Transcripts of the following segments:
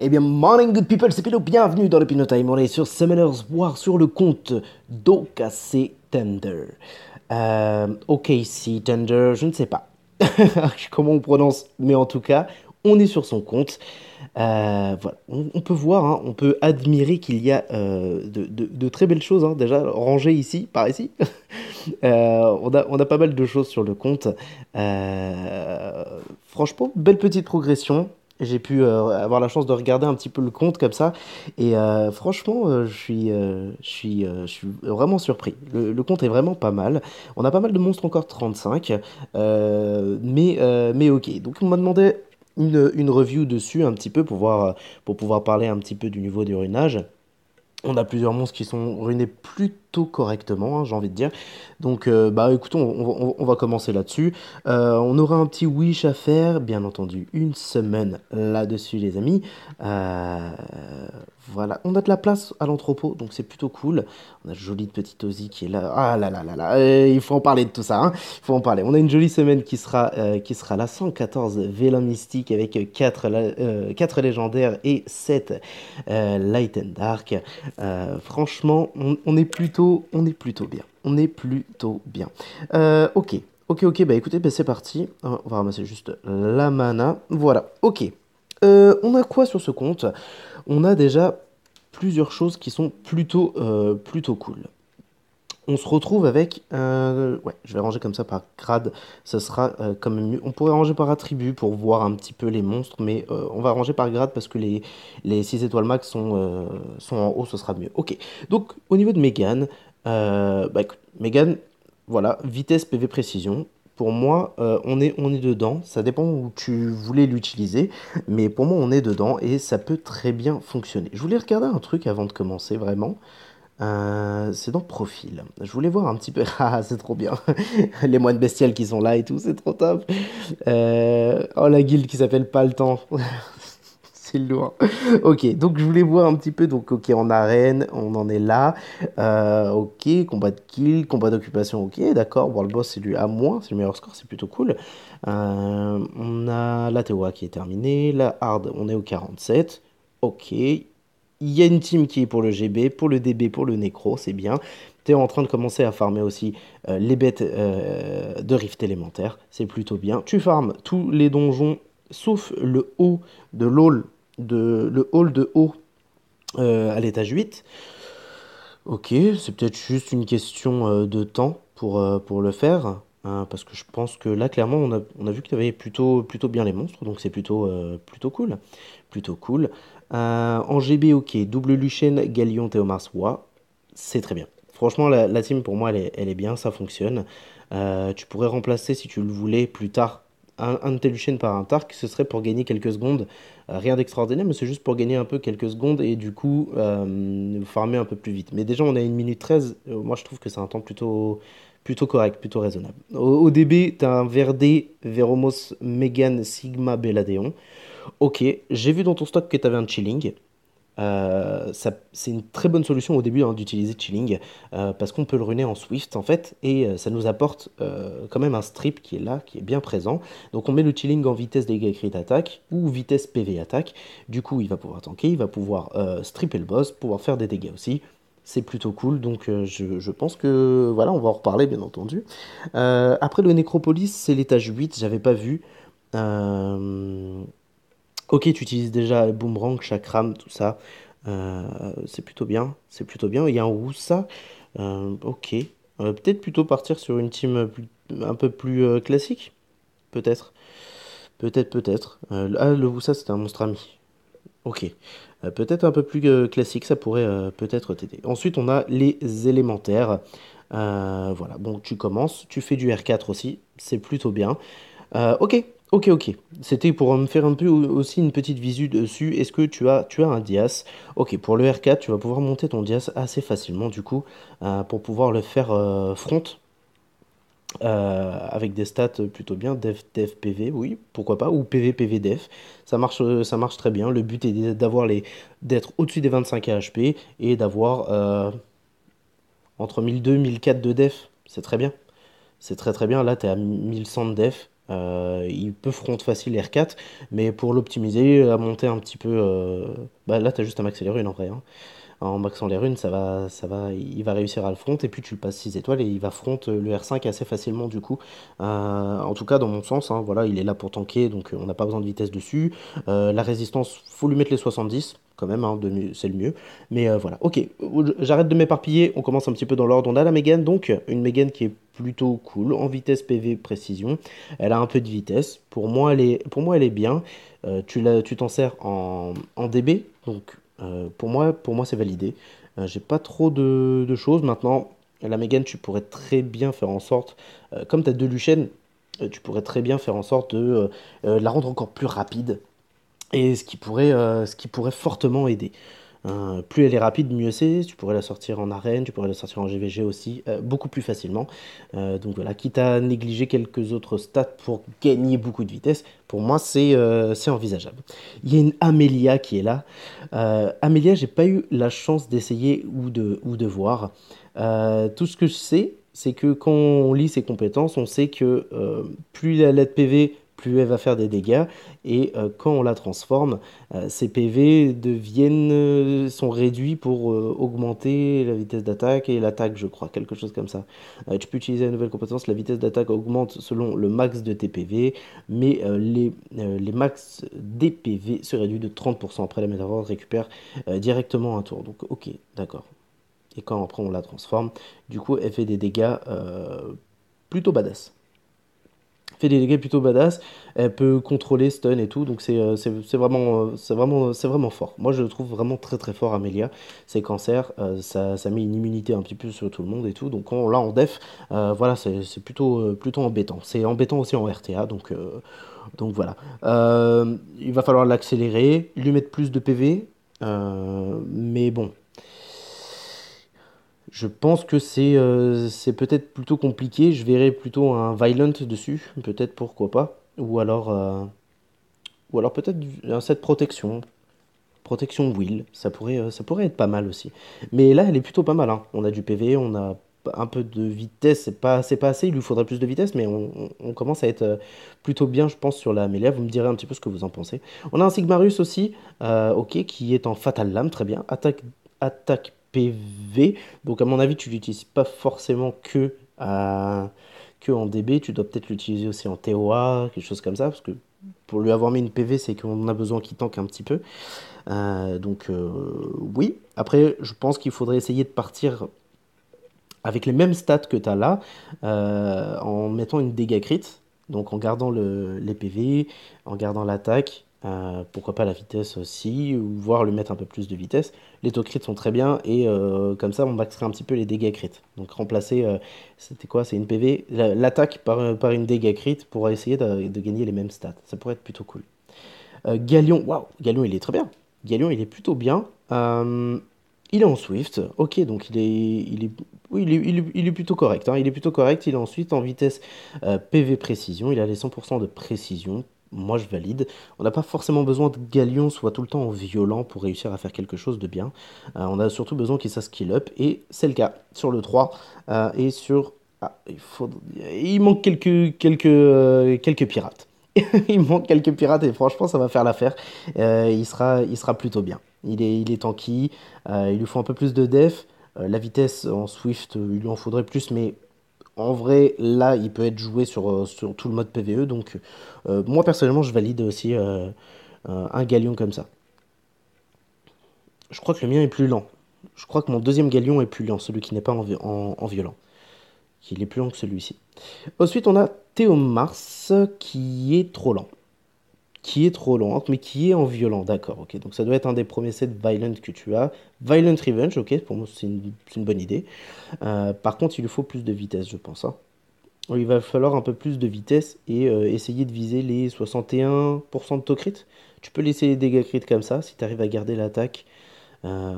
Eh bien, morning good people, c'est Pilo. bienvenue dans le Pinot Time. On est sur Summoners War, sur le compte d'OKC Tender. Euh, OKC Tender, je ne sais pas comment on prononce, mais en tout cas, on est sur son compte. Euh, voilà, on, peut voir, hein, on peut admirer qu'il y a euh, de, très belles choses, hein, déjà rangées ici, par ici. Euh, on, a, on, a, pas mal de choses sur le compte. franchement, belle petite progression j'ai pu euh, avoir la chance de regarder un petit peu le compte comme ça. Et euh, franchement, euh, je, suis, je, suis, suis vraiment surpris. Le, compte est vraiment pas mal. On a pas mal de monstres encore 35. mais, mais ok. Donc on m'a demandé une, une, review dessus un petit peu pour, pour pouvoir parler un petit peu du niveau du ruinage On a plusieurs monstres qui sont ruinés plutôt correctement, hein, j'ai envie de dire. Donc, euh, bah écoutons, on, va commencer là-dessus. Euh, on aura un petit wish à faire, bien entendu, une semaine là-dessus, les amis. Euh, voilà, on a de la place à l'entrepôt, donc c'est plutôt cool. On a jolie petite Ozzy qui est là. Ah là là là là, eh, il faut en parler de tout ça, hein. il faut en parler. On a une jolie semaine qui sera, qui sera la 114 vélan Mystique avec 4, 4 légendaires et 7 Light and Dark. franchement, on, est plutôt on est plutôt bien. On est plutôt bien. Euh, ok, ok, ok, bah écoutez, bah c'est parti. Ah, on va ramasser juste la mana. Voilà, ok. Euh, on a quoi sur ce compte On a déjà plusieurs choses qui sont plutôt, euh, plutôt cool on se retrouve avec. Euh, ouais, je vais ranger comme ça par grade. Ça sera euh, comme quand mieux. On pourrait ranger par attribut pour voir un petit peu les monstres, mais euh, on va ranger par grade parce que les, les 6 étoiles max sont, sont en haut, ce sera mieux. Ok, donc au niveau de Megan, bah, Megan, voilà, vitesse, PV, précision. Pour moi, on, est, on est dedans. Ça dépend où tu voulais l'utiliser. Mais pour moi, on est dedans et ça peut très bien fonctionner. Je voulais regarder un truc avant de commencer, vraiment. Euh, c'est dans profil. Je voulais voir un petit peu. Ah, c'est trop bien. Les moines bestiales qui sont là et tout, c'est trop top. Euh, oh, la guilde qui s'appelle Pas le temps. c'est lourd. ok, donc je voulais voir un petit peu. Donc, ok, en arène, on en est là. Euh, ok, combat de kill, combat d'occupation. Ok, d'accord. World Boss, c'est du moins c'est le meilleur score, c'est plutôt cool. on a la Théoa qui est terminée. La Hard, on est au 47. Ok, il y a une team qui est pour le GB, pour le DB, pour le Necro, c'est bien. Tu es en train de commencer à farmer aussi euh, les bêtes euh, de Rift élémentaire, c'est plutôt bien. Tu farmes tous les donjons, sauf le haut de l'hall de, le hall de haut euh, à l'étage 8. Ok, c'est peut-être juste une question de temps pour, le faire. Hein, parce que je pense que là, clairement, on a, on a vu que tu avais plutôt, plutôt bien les monstres, donc c'est plutôt, plutôt cool. Plutôt cool. Euh, en GB, ok, double Lucien Galion, Théomars, Wa, c'est très bien. Franchement, la, team pour moi, elle est, bien, ça fonctionne. Euh, tu pourrais remplacer, si tu le voulais, plus tard un, de tes par un Tark, ce serait pour gagner quelques secondes. Euh, rien d'extraordinaire, mais c'est juste pour gagner un peu quelques secondes et du coup farmer un peu plus vite. Mais déjà, on a une minute 13. moi, je trouve que c'est un temps plutôt, plutôt correct, plutôt raisonnable. Au, DB, tu as un Verde, Veromos, Megan, Sigma, Belladeon. Ok, j'ai vu dans ton stock que tu avais un chilling. Euh, c'est une très bonne solution au début hein, d'utiliser Chilling euh, parce qu'on peut le runer en Swift en fait et euh, ça nous apporte quand même un strip qui est là, qui est bien présent. Donc on met le Chilling en vitesse dégâts crit attaque ou vitesse PV attaque. Du coup, il va pouvoir tanker, il va pouvoir stripper le boss, pouvoir faire des dégâts aussi. C'est plutôt cool, donc je, pense que voilà, on va en reparler bien entendu. après le Nécropolis, c'est l'étage 8, j'avais pas vu. Ok, tu utilises déjà Boomerang, Chakram, tout ça. Euh, c'est plutôt bien. C'est plutôt bien. Il y a un euh, ok. Euh, peut-être plutôt partir sur une team un peu plus classique. Peut-être. Peut-être, peut-être. ah, le Woussa, c'est un monstre ami. Ok. peut-être un peu plus classique. Ça pourrait peut-être t'aider. Ensuite, on a les élémentaires. voilà. Bon, tu commences. Tu fais du R4 aussi. C'est plutôt bien. ok. Ok, ok. C'était pour me faire un peu aussi une petite visu dessus. Est-ce que tu as, tu as un DIAS Ok, pour le R4, tu vas pouvoir monter ton DIAS assez facilement, du coup, euh, pour pouvoir le faire euh, front. Euh, avec des stats plutôt bien, Def, def, PV, oui, pourquoi pas, ou PV, PV, def. ça marche, ça marche très bien, le but est d'avoir les, d'être au-dessus des 25 AHP et d'avoir entre 1002 et 1004 de def, c'est très bien, c'est très très bien, là tu es à 1100 de def, euh, il peut front facile R4, mais pour l'optimiser, à monter un petit peu. Euh, bah là, tu as juste à maxer les runes en vrai. Hein. En maxant les runes, ça va, ça va, il va réussir à le front, et puis tu le passes 6 étoiles, et il va fronte euh, le R5 assez facilement du coup. en tout cas, dans mon sens, hein, voilà, il est là pour tanker, donc on n'a pas besoin de vitesse dessus. la résistance, faut lui mettre les 70 quand même, hein, c'est le mieux. Mais voilà, ok, j'arrête de m'éparpiller, on commence un petit peu dans l'ordre. On a la Mégane, donc, une Mégane qui est plutôt cool. En vitesse PV précision, elle a un peu de vitesse. Pour moi, elle est, pour moi, elle est bien. Euh, tu t'en sers en, DB, donc euh, pour moi, pour moi c'est validé. Euh, j'ai pas trop de, de, choses. Maintenant, la Mégane, tu pourrais très bien faire en sorte, comme tu as deux tu pourrais très bien faire en sorte de, la rendre encore plus rapide. Et ce qui pourrait, ce qui pourrait fortement aider. Hein, plus elle est rapide, mieux c'est. Tu pourrais la sortir en arène, tu pourrais la sortir en GVG aussi, euh, beaucoup plus facilement. Euh, donc voilà, quitte à négliger quelques autres stats pour gagner beaucoup de vitesse, pour moi c'est euh, envisageable. Il y a une Amelia qui est là. Amelia, j'ai pas eu la chance d'essayer ou de, ou de voir. tout ce que je sais, c'est que quand on lit ses compétences, on sait que plus la lettre PV elle va faire des dégâts. Et euh, quand on la transforme, euh, ses PV deviennent, euh, sont réduits pour augmenter la vitesse d'attaque et l'attaque, je crois, quelque chose comme ça. tu peux utiliser la nouvelle compétence, la vitesse d'attaque augmente selon le max de tes PV, mais les, les max des PV se réduit de 30% après la avant récupère directement un tour. Donc ok, d'accord et quand après on la transforme, du coup elle fait des dégâts plutôt badass fait des dégâts plutôt badass. Elle peut contrôler, stun et tout. Donc c'est euh, vraiment, euh, vraiment, vraiment fort. Moi je le trouve vraiment très très fort Amelia. C'est cancer, euh, ça, met une immunité un petit peu sur tout le monde et tout. Donc on, là en def, voilà, c'est plutôt, plutôt embêtant. C'est embêtant aussi en RTA. Donc, donc voilà. il va falloir l'accélérer, lui mettre plus de PV. mais bon, je pense que euh, c'est peut-être plutôt compliqué. Je verrais plutôt un Violent dessus, peut-être pourquoi pas. Ou alors, euh, ou alors peut-être cette protection. Protection Will, ça pourrait, euh, ça pourrait être pas mal aussi. Mais là, elle est plutôt pas mal. Hein. On a du PV, on a un peu de vitesse, c'est pas, pas assez, il lui faudrait plus de vitesse, mais on, commence à être plutôt bien, je pense, sur la mêlée. Vous me direz un petit peu ce que vous en pensez. On a un Sigmarus aussi, ok, qui est en Fatal Lame, très bien. Attaque, attaque PV. Donc à mon avis, tu l'utilises pas forcément que, que en DB, tu dois peut-être l'utiliser aussi en TOA, quelque chose comme ça, parce que pour lui avoir mis une PV, c'est qu'on a besoin qu'il tanque un petit peu. Euh, donc euh, oui, après, je pense qu'il faudrait essayer de partir avec les mêmes stats que tu as là, euh, en mettant une dégâts crit, donc en gardant le, les PV, en gardant l'attaque, euh, pourquoi pas la vitesse aussi, ou voir lui mettre un peu plus de vitesse. Les taux crit sont très bien et euh, comme ça on maxerait un petit peu les dégâts crit Donc remplacer, euh, c'était quoi C'est une PV, l'attaque par, par une dégâts crit pour essayer de, gagner les mêmes stats. Ça pourrait être plutôt cool. Galion, waouh, Galion il est très bien. Galion il est plutôt bien. il est en Swift, ok, donc il est, il est, oui, il est, il est, plutôt correct. Hein. Il est plutôt correct. Il est ensuite en vitesse PV précision. Il a les 100% de précision moi je valide. On n'a pas forcément besoin de Galion soit tout le temps violent pour réussir à faire quelque chose de bien. Euh, on a surtout besoin qu'il soit up, et c'est le cas sur le 3 euh, et sur. Ah, il, faut... il manque quelques, quelques, euh, quelques pirates. il manque quelques pirates et franchement ça va faire l'affaire. il, sera, il sera plutôt bien. Il est, il est tanky, il lui faut un peu plus de def. la vitesse en Swift, il lui en faudrait plus, mais en vrai, là, il peut être joué sur, euh, sur tout le mode PVE. Donc, euh, moi, personnellement, je valide aussi euh, un galion comme ça. Je crois que le mien est plus lent. Je crois que mon deuxième galion est plus lent, celui qui n'est pas en, violent. Il est plus lent que celui-ci. Ensuite, on a Théo Mars, qui est trop lent qui est trop lente mais qui est en violent, d'accord, ok. Donc ça doit être un des premiers sets violent que tu as. Violent Revenge, ok, pour moi c'est une, bonne idée. Euh, par contre, il lui faut plus de vitesse, je pense. Hein. Il va falloir un peu plus de vitesse et euh, essayer de viser les 61% de taux crit. Tu peux laisser les dégâts crit comme ça, si tu arrives à garder l'attaque. Euh,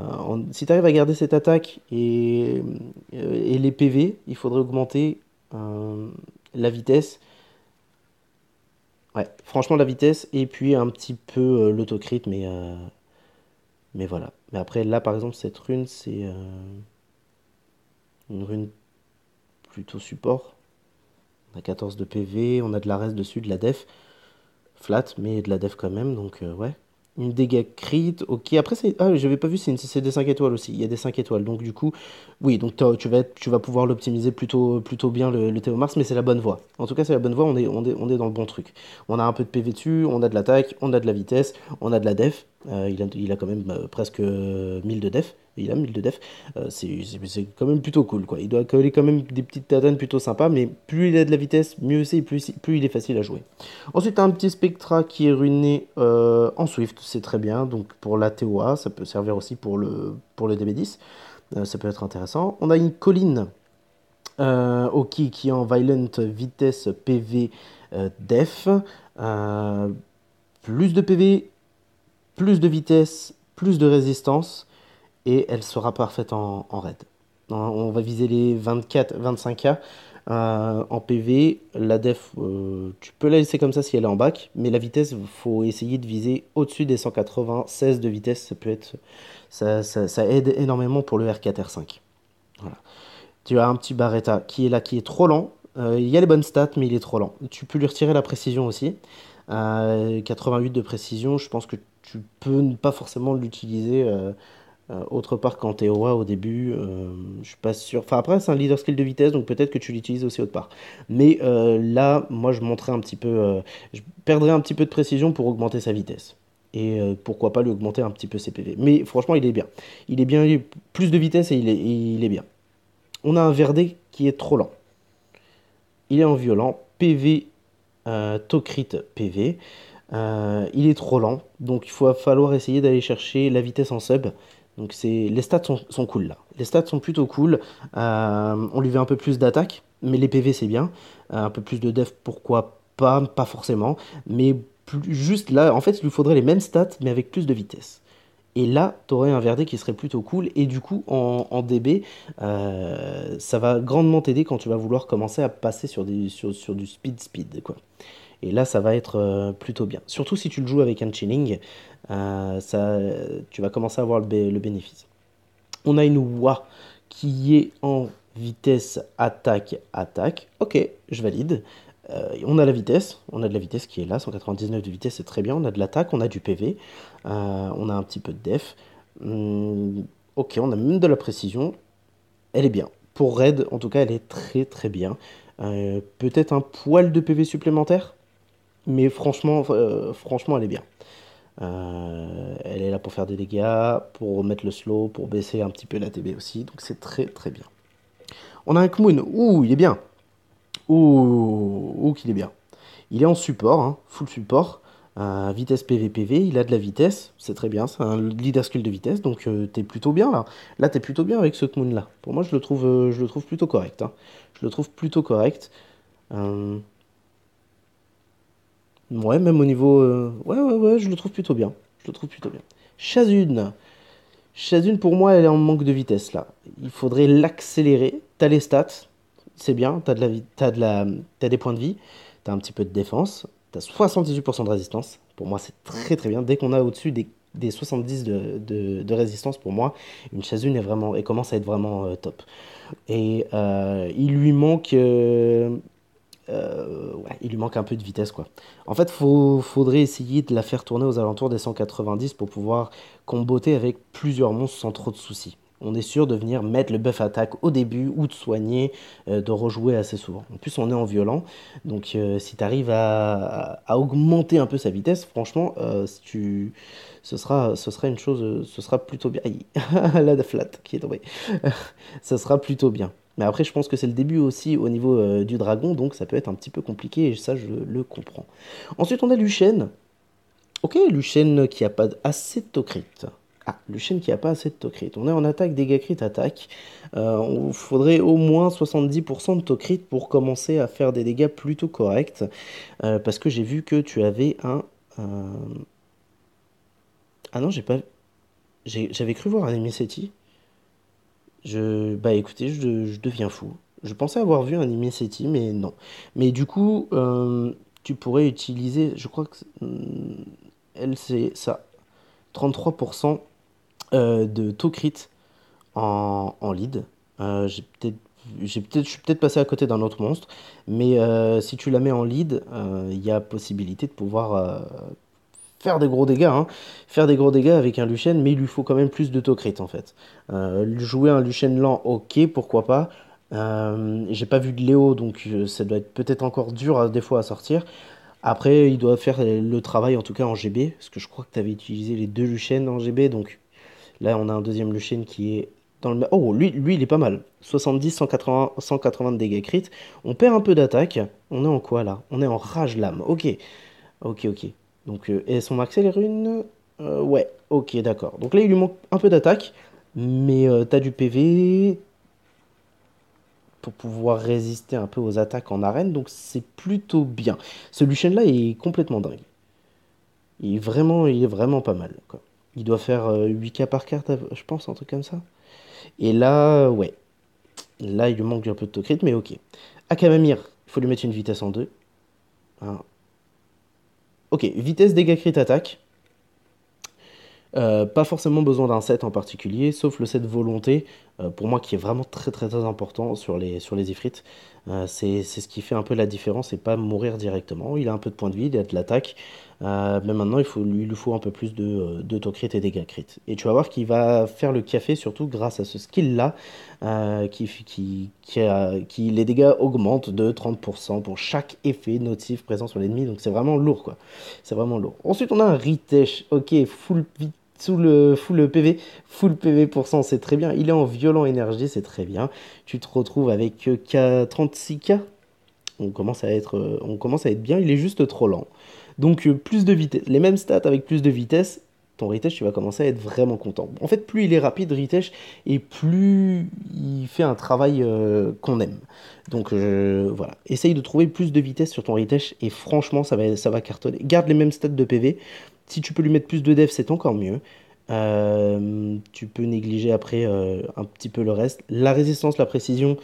si tu arrives à garder cette attaque et, et les PV, il faudrait augmenter la vitesse Ouais, franchement la vitesse et puis un petit peu euh, l'autocrit, mais, euh, mais voilà. Mais après, là par exemple, cette rune, c'est euh, une rune plutôt support. On a 14 de PV, on a de la reste dessus, de la def. Flat, mais de la def quand même, donc ouais dégâts crit, ok. Après, ah, j'avais pas vu, c'est des 5 étoiles aussi. Il y a des 5 étoiles. Donc, du coup, oui, donc tu vas, tu vas pouvoir l'optimiser plutôt, plutôt bien le, le Mars mais c'est la bonne voie. En tout cas, c'est la bonne voie, on est, on, on est dans le bon truc. On a un peu de PV dessus, on a de l'attaque, on a de la vitesse, on a de la def. Euh, il, a, a quand même euh, presque 1000 euh, de def il a 1000 de def. Euh, c'est, quand même plutôt cool, quoi. Il doit coller quand même des petites tatanes plutôt sympas, mais plus il a de la vitesse, mieux c'est, plus, plus il est facile à jouer. Ensuite, un petit Spectra qui est ruiné euh, en Swift, c'est très bien. Donc pour la TOA, ça peut servir aussi pour le, pour le DB10. Euh, ça peut être intéressant. On a une colline ki qui est en Violent Vitesse PV Def. plus de PV, plus de vitesse, plus de résistance et elle sera parfaite en, raid. On va viser les 24-25K euh, en PV. La def, euh, tu peux la laisser comme ça si elle est en bac, mais la vitesse, il faut essayer de viser au-dessus des 196 de vitesse. Ça, peut être, ça, aide énormément pour le R4-R5. Tu as un petit Barretta qui est là, qui est trop lent. Euh, il y a les bonnes stats, mais il est trop lent. Tu peux lui retirer la précision aussi. 88 de précision, je pense que tu peux ne pas forcément l'utiliser euh, autre part, quand t'es au début, euh, je suis pas sûr. Enfin, après, c'est un leader skill de vitesse, donc peut-être que tu l'utilises aussi autre part. Mais euh, là, moi, je montrais un petit peu. je perdrais un petit peu de précision pour augmenter sa vitesse. Et pourquoi pas lui augmenter un petit peu ses PV. Mais franchement, il est bien. Il est bien, il plus de vitesse et il est, il est bien. On a un Verdé qui est trop lent. Il est en violent. PV, Tocrit PV. il est trop lent. Donc, il va falloir essayer d'aller chercher la vitesse en sub. Donc c'est les stats sont, sont, cool là. Les stats sont plutôt cool. Euh, on lui veut un peu plus d'attaque, mais les PV c'est bien. Euh, un peu plus de def, pourquoi pas, pas forcément. Mais juste là, en fait, il lui faudrait les mêmes stats, mais avec plus de vitesse. Et là, t'aurais un Verdé qui serait plutôt cool. Et du coup, en, DB, euh, ça va grandement t'aider quand tu vas vouloir commencer à passer sur, des, sur du speed-speed. quoi. Et là, ça va être euh, plutôt bien. Surtout si tu le joues avec un chilling, euh, ça, tu vas commencer à avoir le, bénéfice. On a une Wa qui est en vitesse attaque attaque. Ok, je valide. Euh, on a la vitesse, on a de la vitesse qui est là, 199 de vitesse c'est très bien, on a de l'attaque, on a du PV, on a un petit peu de def. Hmm, ok, on a même de la précision, elle est bien. Pour Red, en tout cas, elle est très très bien. Peut-être un poil de PV supplémentaire mais franchement, euh, franchement, elle est bien. Euh, elle est là pour faire des dégâts, pour mettre le slow, pour baisser un petit peu la TB aussi. Donc c'est très très bien. On a un Kmoon. Ouh, il est bien. Ouh, qu'il est bien. Il est en support, hein, full support. Euh, vitesse PVPV, il a de la vitesse, c'est très bien, c'est un leader skill de vitesse, donc t'es plutôt bien là. Là t'es plutôt bien avec ce Kmoon là. Pour moi je le trouve, je le trouve plutôt correct. Hein. Je le trouve plutôt correct. Ouais, même au niveau. Euh, ouais, ouais, ouais, je le trouve plutôt bien. Je le trouve plutôt bien. Chazune. Chazune, pour moi, elle est en manque de vitesse là. Il faudrait l'accélérer. T'as les stats, c'est bien. T'as de la, t'as de la, des points de vie. T'as un petit peu de défense. T'as 78% de résistance. Pour moi, c'est très très bien. Dès qu'on a au-dessus des, 70 de, résistance, pour moi, une Chazune est vraiment, et commence à être vraiment euh, top. Et euh, il lui manque euh, il lui manque un peu de vitesse. quoi. En fait, il faudrait essayer de la faire tourner aux alentours des 190 pour pouvoir comboter avec plusieurs monstres sans trop de soucis. On est sûr de venir mettre le buff attaque au début ou de soigner, euh, de rejouer assez souvent. En plus, on est en violent, donc euh, si tu arrives à, augmenter un peu sa vitesse, franchement, si tu, ce sera, ce sera une chose, ce sera plutôt bien. La de flat qui est tombée, ce sera plutôt bien. Mais après, je pense que c'est le début aussi au niveau euh, du dragon, donc ça peut être un petit peu compliqué, et ça, je le comprends. Ensuite, on a Luchenne. Ok, Lucien qui a pas assez de tocrite. Ah, Lucien qui a pas assez de tocrit. On est en attaque, dégâts crit, attaque. Il euh, faudrait au moins 70% de tocrit pour commencer à faire des dégâts plutôt corrects. Euh, parce que j'ai vu que tu avais un... Ah non, j'ai pas... J'avais cru voir un Emisetti. Je, bah écoutez, je, je, deviens fou. Je pensais avoir vu un anime mais non. Mais du coup, euh, tu pourrais utiliser, je crois que hmm, elle c'est ça, 33% euh, de taux crit en, en lead. Euh, j'ai peut-être je suis peut-être passé à côté d'un autre monstre, mais si tu la mets en lead, il y a possibilité de pouvoir faire des gros dégâts, hein. faire des gros dégâts avec un Lucien, mais il lui faut quand même plus de taux en fait. Euh, jouer un Lucien lent, ok, pourquoi pas. Euh, j'ai pas vu de Léo, donc euh, ça doit être peut-être encore dur à, des fois à sortir. Après, il doit faire le travail en tout cas en GB, parce que je crois que tu avais utilisé les deux Lucien en GB, donc là on a un deuxième Lucien qui est dans le. Oh, lui, lui il est pas mal. 70, 180, 180 de dégâts crit. On perd un peu d'attaque. On est en quoi là On est en rage lame. Ok. Ok, ok. Donc, euh, et son accélère une euh, Ouais, ok, d'accord. Donc là, il lui manque un peu d'attaque, mais euh, t'as du PV pour pouvoir résister un peu aux attaques en arène, donc c'est plutôt bien. Ce Lucien-là est complètement dingue. Il est vraiment, il est vraiment pas mal. Quoi. Il doit faire 8K euh, par carte, je pense, un truc comme ça. Et là, ouais. Là, il lui manque un peu de tocrit, mais ok. Akamamir, il faut lui mettre une vitesse en deux. Hein. Ok, vitesse, dégâts, crit, attaque. Euh, pas forcément besoin d'un set en particulier, sauf le set volonté, euh, pour moi qui est vraiment très très très important sur les, sur les ifrites. Euh, c'est ce qui fait un peu la différence et pas mourir directement. Il a un peu de point de vie, il a de l'attaque, euh, mais maintenant il, faut, lui, il faut un peu plus de, euh, d'autocrit et dégâts crit. Et tu vas voir qu'il va faire le café surtout grâce à ce skill-là, qui, qui, qui, les dégâts augmentent de 30% pour chaque effet notif présent sur l'ennemi, donc c'est vraiment lourd quoi. C'est vraiment lourd. Ensuite on a un Ritesh, ok, full vite sous le full PV, full PV c'est très bien. Il est en violent énergie, c'est très bien. Tu te retrouves avec 36K. Euh, on commence, à être, euh, on commence à être bien, il est juste trop lent. Donc euh, plus de vitesse, les mêmes stats avec plus de vitesse, ton Ritesh, tu vas commencer à être vraiment content. En fait, plus il est rapide, Ritesh, et plus il fait un travail qu'on aime. Donc voilà, essaye de trouver plus de vitesse sur ton Ritesh, et franchement, ça va, ça va cartonner. Garde les mêmes stats de PV, si tu peux lui mettre plus de dev, c'est encore mieux. Euh, tu peux négliger après euh, un petit peu le reste. La résistance, la précision,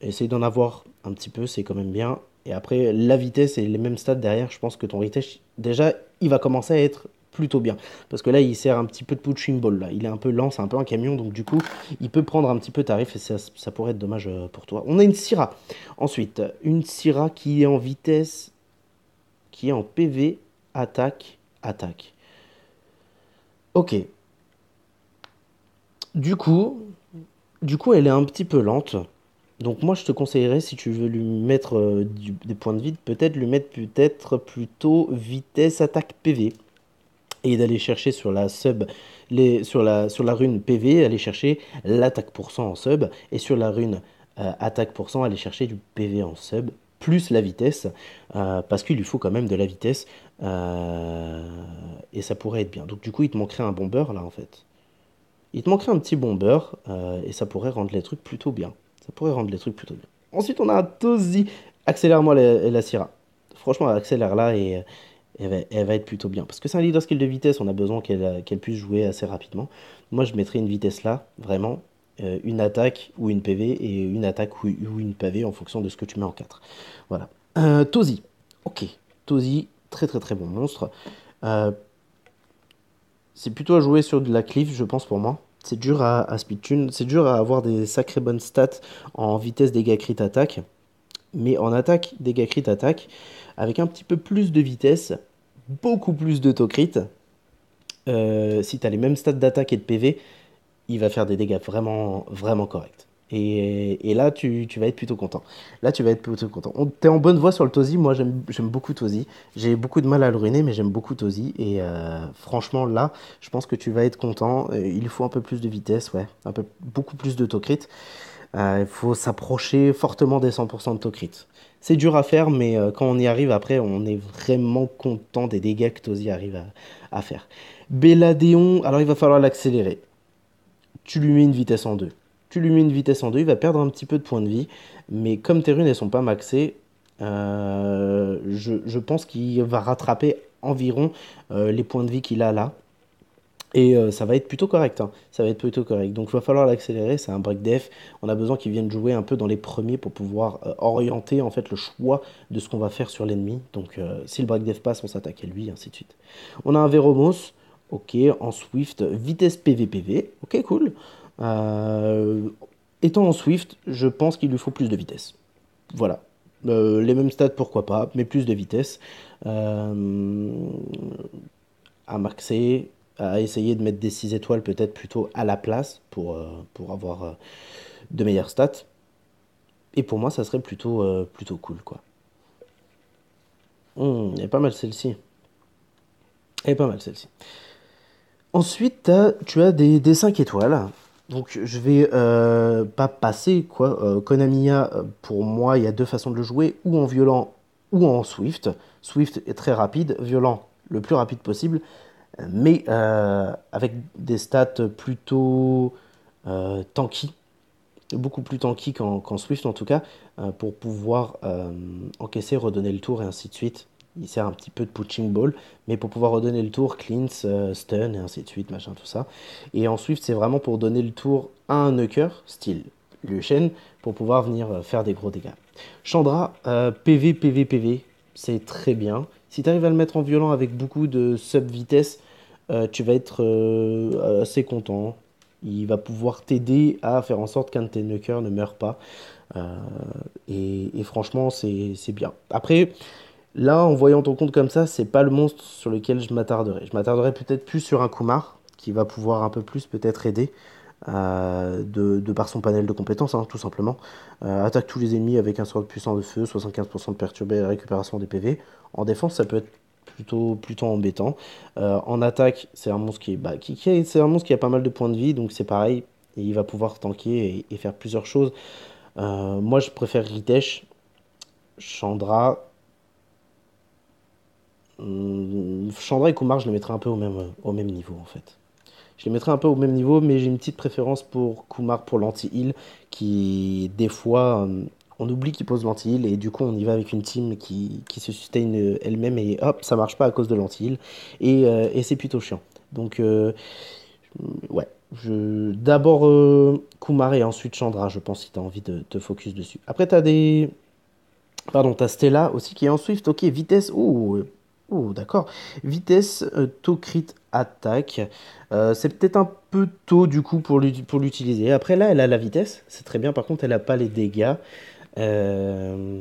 essaye d'en avoir un petit peu, c'est quand même bien. Et après, la vitesse et les mêmes stats derrière, je pense que ton vitesse, déjà, il va commencer à être plutôt bien. Parce que là, il sert un petit peu de punching ball. Là. Il est un peu lent, c'est un peu un camion, donc du coup, il peut prendre un petit peu tarif et ça, ça pourrait être dommage euh, pour toi. On a une Syrah. Ensuite, une Syrah qui est en vitesse, qui est en PV, attaque, attaque. Ok. Du coup, du coup, elle est un petit peu lente. Donc moi, je te conseillerais, si tu veux lui mettre euh, des points de vide, peut-être lui mettre peut-être plutôt vitesse attaque PV. Et d'aller chercher sur la sub, les, sur, la, sur la rune PV, aller chercher l'attaque pour cent en sub. Et sur la rune euh, attaque pour cent aller chercher du PV en sub plus la vitesse, euh, parce qu'il lui faut quand même de la vitesse, euh, et ça pourrait être bien. Donc du coup, il te manquerait un bomber là en fait. Il te manquerait un petit bomber, euh, et ça pourrait rendre les trucs plutôt bien. Ça pourrait rendre les trucs plutôt bien. Ensuite, on a un Tosi. Accélère-moi la, la, Syrah. Franchement, accélère là et elle va, être plutôt bien. Parce que c'est un leader skill de vitesse, on a besoin qu'elle puisse jouer assez rapidement. Moi, je mettrais une vitesse là, vraiment, euh, une attaque ou une PV et une attaque ou, une PV en fonction de ce que tu mets en 4. Voilà. Euh, Ok. tozy très très très bon monstre. Euh, c'est plutôt à jouer sur de la cliff, je pense, pour moi. C'est dur à, à tune, C'est dur à avoir des sacrées bonnes stats en vitesse, dégâts, crit, attaque. Mais en attaque, dégâts, crit, attaque, avec un petit peu plus de vitesse, beaucoup plus de taux euh, si tu as les mêmes stats d'attaque et de PV, il va faire des dégâts vraiment, vraiment corrects. Et, là, tu, vas être plutôt content. Là, tu vas être plutôt content. es en bonne voie sur le Tozy Moi, j'aime beaucoup Tozy J'ai beaucoup de mal à le ruiner, mais j'aime beaucoup Tozy Et euh, franchement, là, je pense que tu vas être content. Il faut un peu plus de vitesse, ouais. Un peu, beaucoup plus de Tokrit. Euh, il faut s'approcher fortement des 100% de Tokrit. C'est dur à faire, mais euh, quand on y arrive après, on est vraiment content des dégâts que Tozy arrive à, faire. Belladéon alors il va falloir l'accélérer tu lui mets une vitesse en deux. Tu lui mets une vitesse en deux, il va perdre un petit peu de points de vie, mais comme tes runes ne sont pas maxées, euh, je, pense qu'il va rattraper environ euh, les points de vie qu'il a là. Et euh, ça va être plutôt correct. Hein. Ça va être plutôt correct. Donc il va falloir l'accélérer. C'est un break def. On a besoin qu'il vienne jouer un peu dans les premiers pour pouvoir orienter en fait le choix de ce qu'on va faire sur l'ennemi. Donc si le break def passe, on s'attaque à lui, ainsi de suite. On a un Véromos ok, en Swift, vitesse PVPV, ok, cool. Euh, étant en Swift, je pense qu'il lui faut plus de vitesse. Voilà. Euh, les mêmes stats, pourquoi pas, mais plus de vitesse. Euh, à maxer, à essayer de mettre des 6 étoiles peut-être plutôt à la place pour, pour avoir de meilleures stats. Et pour moi, ça serait plutôt, plutôt cool, quoi. Hum, et est pas mal celle-ci. et est pas mal celle-ci. Ensuite, euh, tu as des, 5 étoiles. Donc je vais euh, pas passer quoi. Euh, Konamiya, pour moi, il y a deux façons de le jouer, ou en violent ou en Swift. Swift est très rapide, violent le plus rapide possible, mais avec des stats plutôt tanky, beaucoup plus tanky qu'en Swift en tout cas, pour pouvoir encaisser, redonner le tour et ainsi de suite il sert un petit peu de punching ball, mais pour pouvoir redonner le tour, cleanse, euh, stun et ainsi de suite, machin, tout ça. Et en Swift, c'est vraiment pour donner le tour à un nuker style Lucien, pour pouvoir venir euh, faire des gros dégâts. Chandra, euh, PV, PV, PV, c'est très bien. Si tu arrives à le mettre en violent avec beaucoup de sub-vitesse, tu vas être assez content. Il va pouvoir t'aider à faire en sorte qu'un de tes knockers ne meure pas. Et, et, franchement, c'est bien. Après, Là, en voyant ton compte comme ça, c'est pas le monstre sur lequel je m'attarderai. Je m'attarderai peut-être plus sur un Kumar, qui va pouvoir un peu plus peut-être aider, euh, de, par son panel de compétences, hein, tout simplement. Euh, attaque tous les ennemis avec un sort puissant de feu, 75% de perturbé récupération des PV. En défense, ça peut être plutôt, plutôt embêtant. Euh, en attaque, c'est un monstre qui, bah, un monstre qui a pas mal de points de vie, donc c'est pareil, et il va pouvoir tanker et, et faire plusieurs choses. moi, je préfère Ritesh, Chandra, euh, Chandra et Kumar, je les mettrai un peu au même, euh, au même niveau en fait. Je les mettrais un peu au même niveau, mais j'ai une petite préférence pour Kumar pour l'anti-heal, qui des fois euh, on oublie qu'il pose l'anti-heal et du coup on y va avec une team qui, se sustain elle-même et hop ça marche pas à cause de l'anti-heal et, c'est plutôt chiant. Donc ouais, je, d'abord Kumar et ensuite Chandra, je pense si tu as envie de te focus dessus. Après tu as des... Pardon, t'as Stella aussi qui est en Swift, ok, vitesse, ouh, Oh, d'accord. Vitesse, euh, taux crit, attaque. Euh, c'est peut-être un peu tôt du coup pour l'utiliser. Après là, elle a la vitesse, c'est très bien. Par contre, elle n'a pas les dégâts. Euh,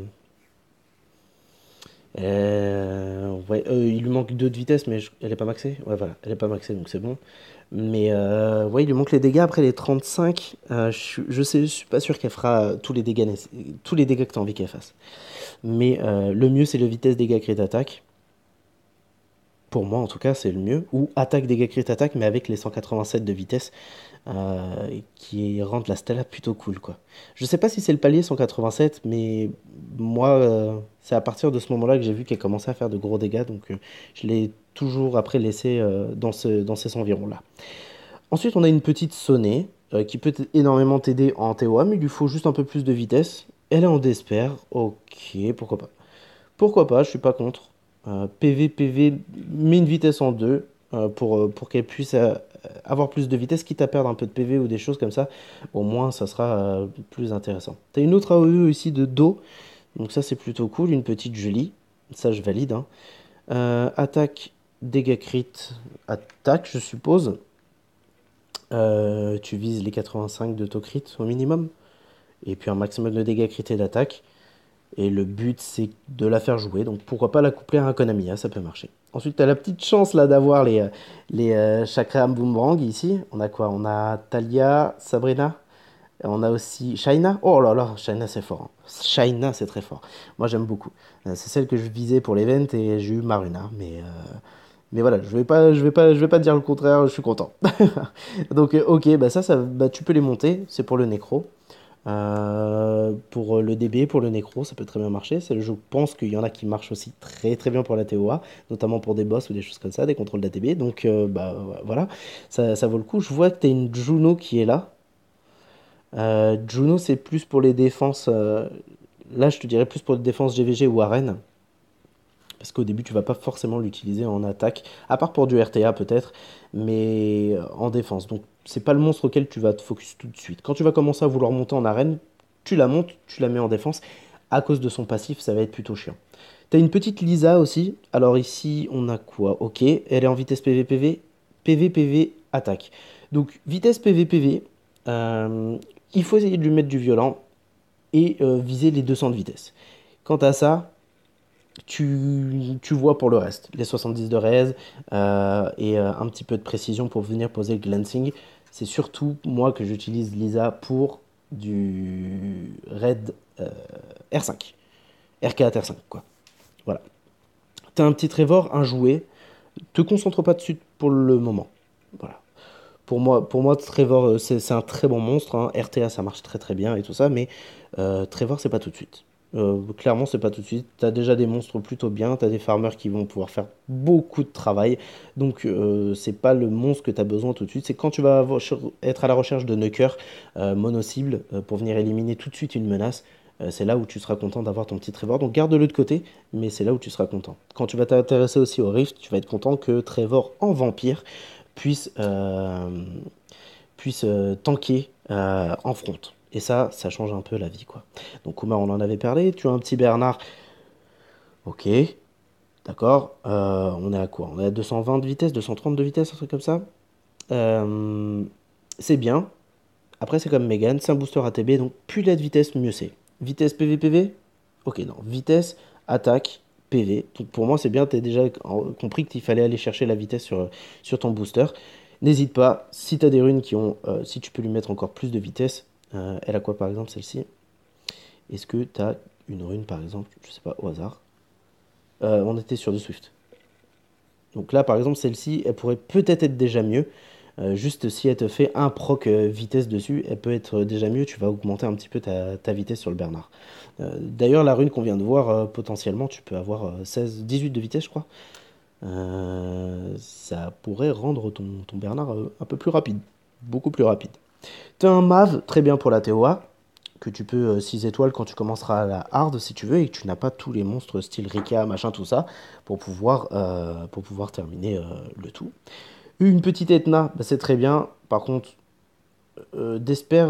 ouais, il lui manque 2 de vitesse, mais elle est pas maxée. Ouais, voilà, elle est pas maxée, donc c'est bon. Mais ouais, il lui manque les dégâts après les 35. je, je je suis pas sûr qu'elle fera tous les dégâts, tous les dégâts que tu as envie qu'elle fasse. Mais le mieux, c'est le vitesse dégâts crit attaque pour moi en tout cas, c'est le mieux. Ou attaque, dégâts, crit, attaque, mais avec les 187 de vitesse euh, qui rendent la Stella plutôt cool. quoi. Je sais pas si c'est le palier 187, mais moi, euh, c'est à partir de ce moment-là que j'ai vu qu'elle commençait à faire de gros dégâts, donc euh, je l'ai toujours après laissé dans, dans ces environs-là. Ensuite, on a une petite sonnée qui peut énormément t'aider en TOA, mais il lui faut juste un peu plus de vitesse. Elle est en Despair, ok, pourquoi pas. Pourquoi pas, je suis pas contre. Euh, PV, PV, mets une vitesse en deux euh, pour, euh, pour qu'elle puisse avoir plus de vitesse, quitte à perdre un peu de PV ou des choses comme ça. Au moins, ça sera plus intéressant. as une autre AOE ici de dos. Donc ça, c'est plutôt cool. Une petite Julie. Ça, je valide. Hein. attaque, dégâts crit, attaque, je suppose. tu vises les 85 de taux au minimum. Et puis un maximum de dégâts crit et d'attaque. Et le but, c'est de la faire jouer. Donc pourquoi pas la coupler à un Konamiya, hein, ça peut marcher. Ensuite, tu as la petite chance là d'avoir les, euh, les euh, Boomerang ici. On a quoi On a Talia, Sabrina. On a aussi Shaina. Oh là là, Shaina c'est fort. Hein. Shaina c'est très fort. Moi j'aime beaucoup. Euh, c'est celle que je visais pour l'event et j'ai eu Maruna. Mais, mais voilà, je vais pas, je vais pas, je vais pas dire le contraire. Je suis content. Donc ok, bah ça, ça bah, tu peux les monter. C'est pour le nécro. Euh, pour le DB, pour le Necro, ça peut très bien marcher. Je pense qu'il y en a qui marchent aussi très très bien pour la TOA, notamment pour des boss ou des choses comme ça, des contrôles d'ATB. Donc euh, bah, voilà, ça, ça, vaut le coup. Je vois que tu as une Juno qui est là. Euh, Juno, c'est plus pour les défenses. là, je te dirais plus pour les défenses GVG ou arène. Parce qu'au début, tu vas pas forcément l'utiliser en attaque, à part pour du RTA peut-être mais euh, en défense. Donc c'est pas le monstre auquel tu vas te focus tout de suite. Quand tu vas commencer à vouloir monter en arène, tu la montes, tu la mets en défense. À cause de son passif, ça va être plutôt chiant. T'as une petite Lisa aussi. Alors ici, on a quoi Ok, elle est en vitesse PVPV, PVPV attaque. Donc vitesse PVPV, pv euh, il faut essayer de lui mettre du violent et euh, viser les 200 de vitesse. Quant à ça, tu, vois pour le reste. Les 70 de raise euh, et euh, un petit peu de précision pour venir poser le glancing. C'est surtout moi que j'utilise Lisa pour du red R5. R4, R5, quoi. Voilà. T'as un petit Trevor, un jouet. Te concentre pas dessus pour le moment. Voilà. Pour moi, pour moi Trevor, euh, c'est un très bon monstre. Hein. RTA, ça marche très très bien et tout ça. Mais Trevor, c'est pas tout de suite. Euh, clairement, c'est pas tout de suite. T'as déjà des monstres plutôt bien, t'as des farmers qui vont pouvoir faire beaucoup de travail. Donc, euh, c'est pas le monstre que tu as besoin tout de suite. C'est quand tu vas être à la recherche de knockers euh, mono-cible pour venir éliminer tout de suite une menace. C'est là où tu seras content d'avoir ton petit Trevor. Donc garde-le de côté, mais c'est là où tu seras content. Quand tu vas t'intéresser aussi au Rift, tu vas être content que Trevor en vampire puisse, puisse tanker en front. Et ça, ça change un peu la vie, quoi. Donc Ouma, on en avait parlé. Tu as un petit Bernard. Ok. D'accord. Euh, on est à quoi On est à 220 de vitesse, 230 de vitesse, un truc comme ça. Euh, c'est bien. Après, c'est comme Megan, c'est un booster ATB, donc plus la de vitesse, mieux c'est. Vitesse PV PV Ok, non. Vitesse, attaque, PV. pour moi, c'est bien, tu as déjà compris qu'il fallait aller chercher la vitesse sur, sur ton booster. N'hésite pas, si tu as des runes qui ont, euh, si tu peux lui mettre encore plus de vitesse, euh, elle a quoi par exemple celle-ci Est-ce que tu as une rune par exemple Je sais pas, au hasard. Euh, on était sur de Swift. Donc là par exemple celle-ci, elle pourrait peut-être être déjà mieux. Euh, juste si elle te fait un proc vitesse dessus, elle peut être déjà mieux. Tu vas augmenter un petit peu ta, vitesse sur le Bernard. D'ailleurs la rune qu'on vient de voir, potentiellement tu peux avoir 16, 18 de vitesse je crois. ça pourrait rendre ton Bernard un peu plus rapide. Beaucoup plus rapide. T'es un Mav, très bien pour la TOA, que tu peux 6 euh, étoiles quand tu commenceras la hard si tu veux et que tu n'as pas tous les monstres style Rika, machin, tout ça, pour pouvoir, euh, pour pouvoir terminer euh, le tout. Une petite Etna, bah, c'est très bien. Par contre, d'espère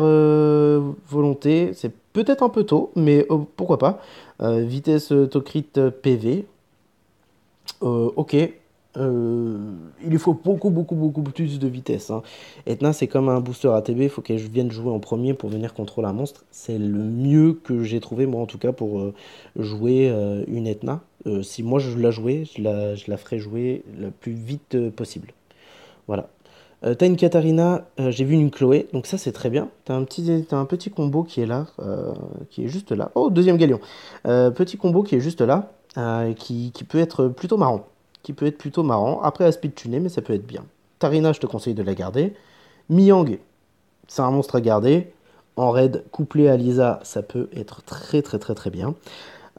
volonté, c'est peut-être un peu tôt, mais oh, pourquoi pas. vitesse Tocrit PV. ok, euh, il il faut beaucoup, beaucoup, beaucoup plus de vitesse. Hein. Etna, c'est comme un booster ATB, il faut qu'elle vienne jouer en premier pour venir contrôler un monstre. C'est le mieux que j'ai trouvé, moi en tout cas, pour euh, jouer euh, une Etna. si moi je la jouais, je la, je ferais jouer le plus vite possible. Voilà. t'as une Katarina, j'ai vu une Chloé, donc ça c'est très bien. T'as un, petit, un petit combo qui est là, qui est juste là. Oh, deuxième galion. petit combo qui est juste là, qui, qui peut être plutôt marrant qui peut être plutôt marrant. Après, à speed tuner, mais ça peut être bien. Tarina, je te conseille de la garder. Miyang, c'est un monstre à garder. En raid, couplé à Lisa, ça peut être très très très très bien.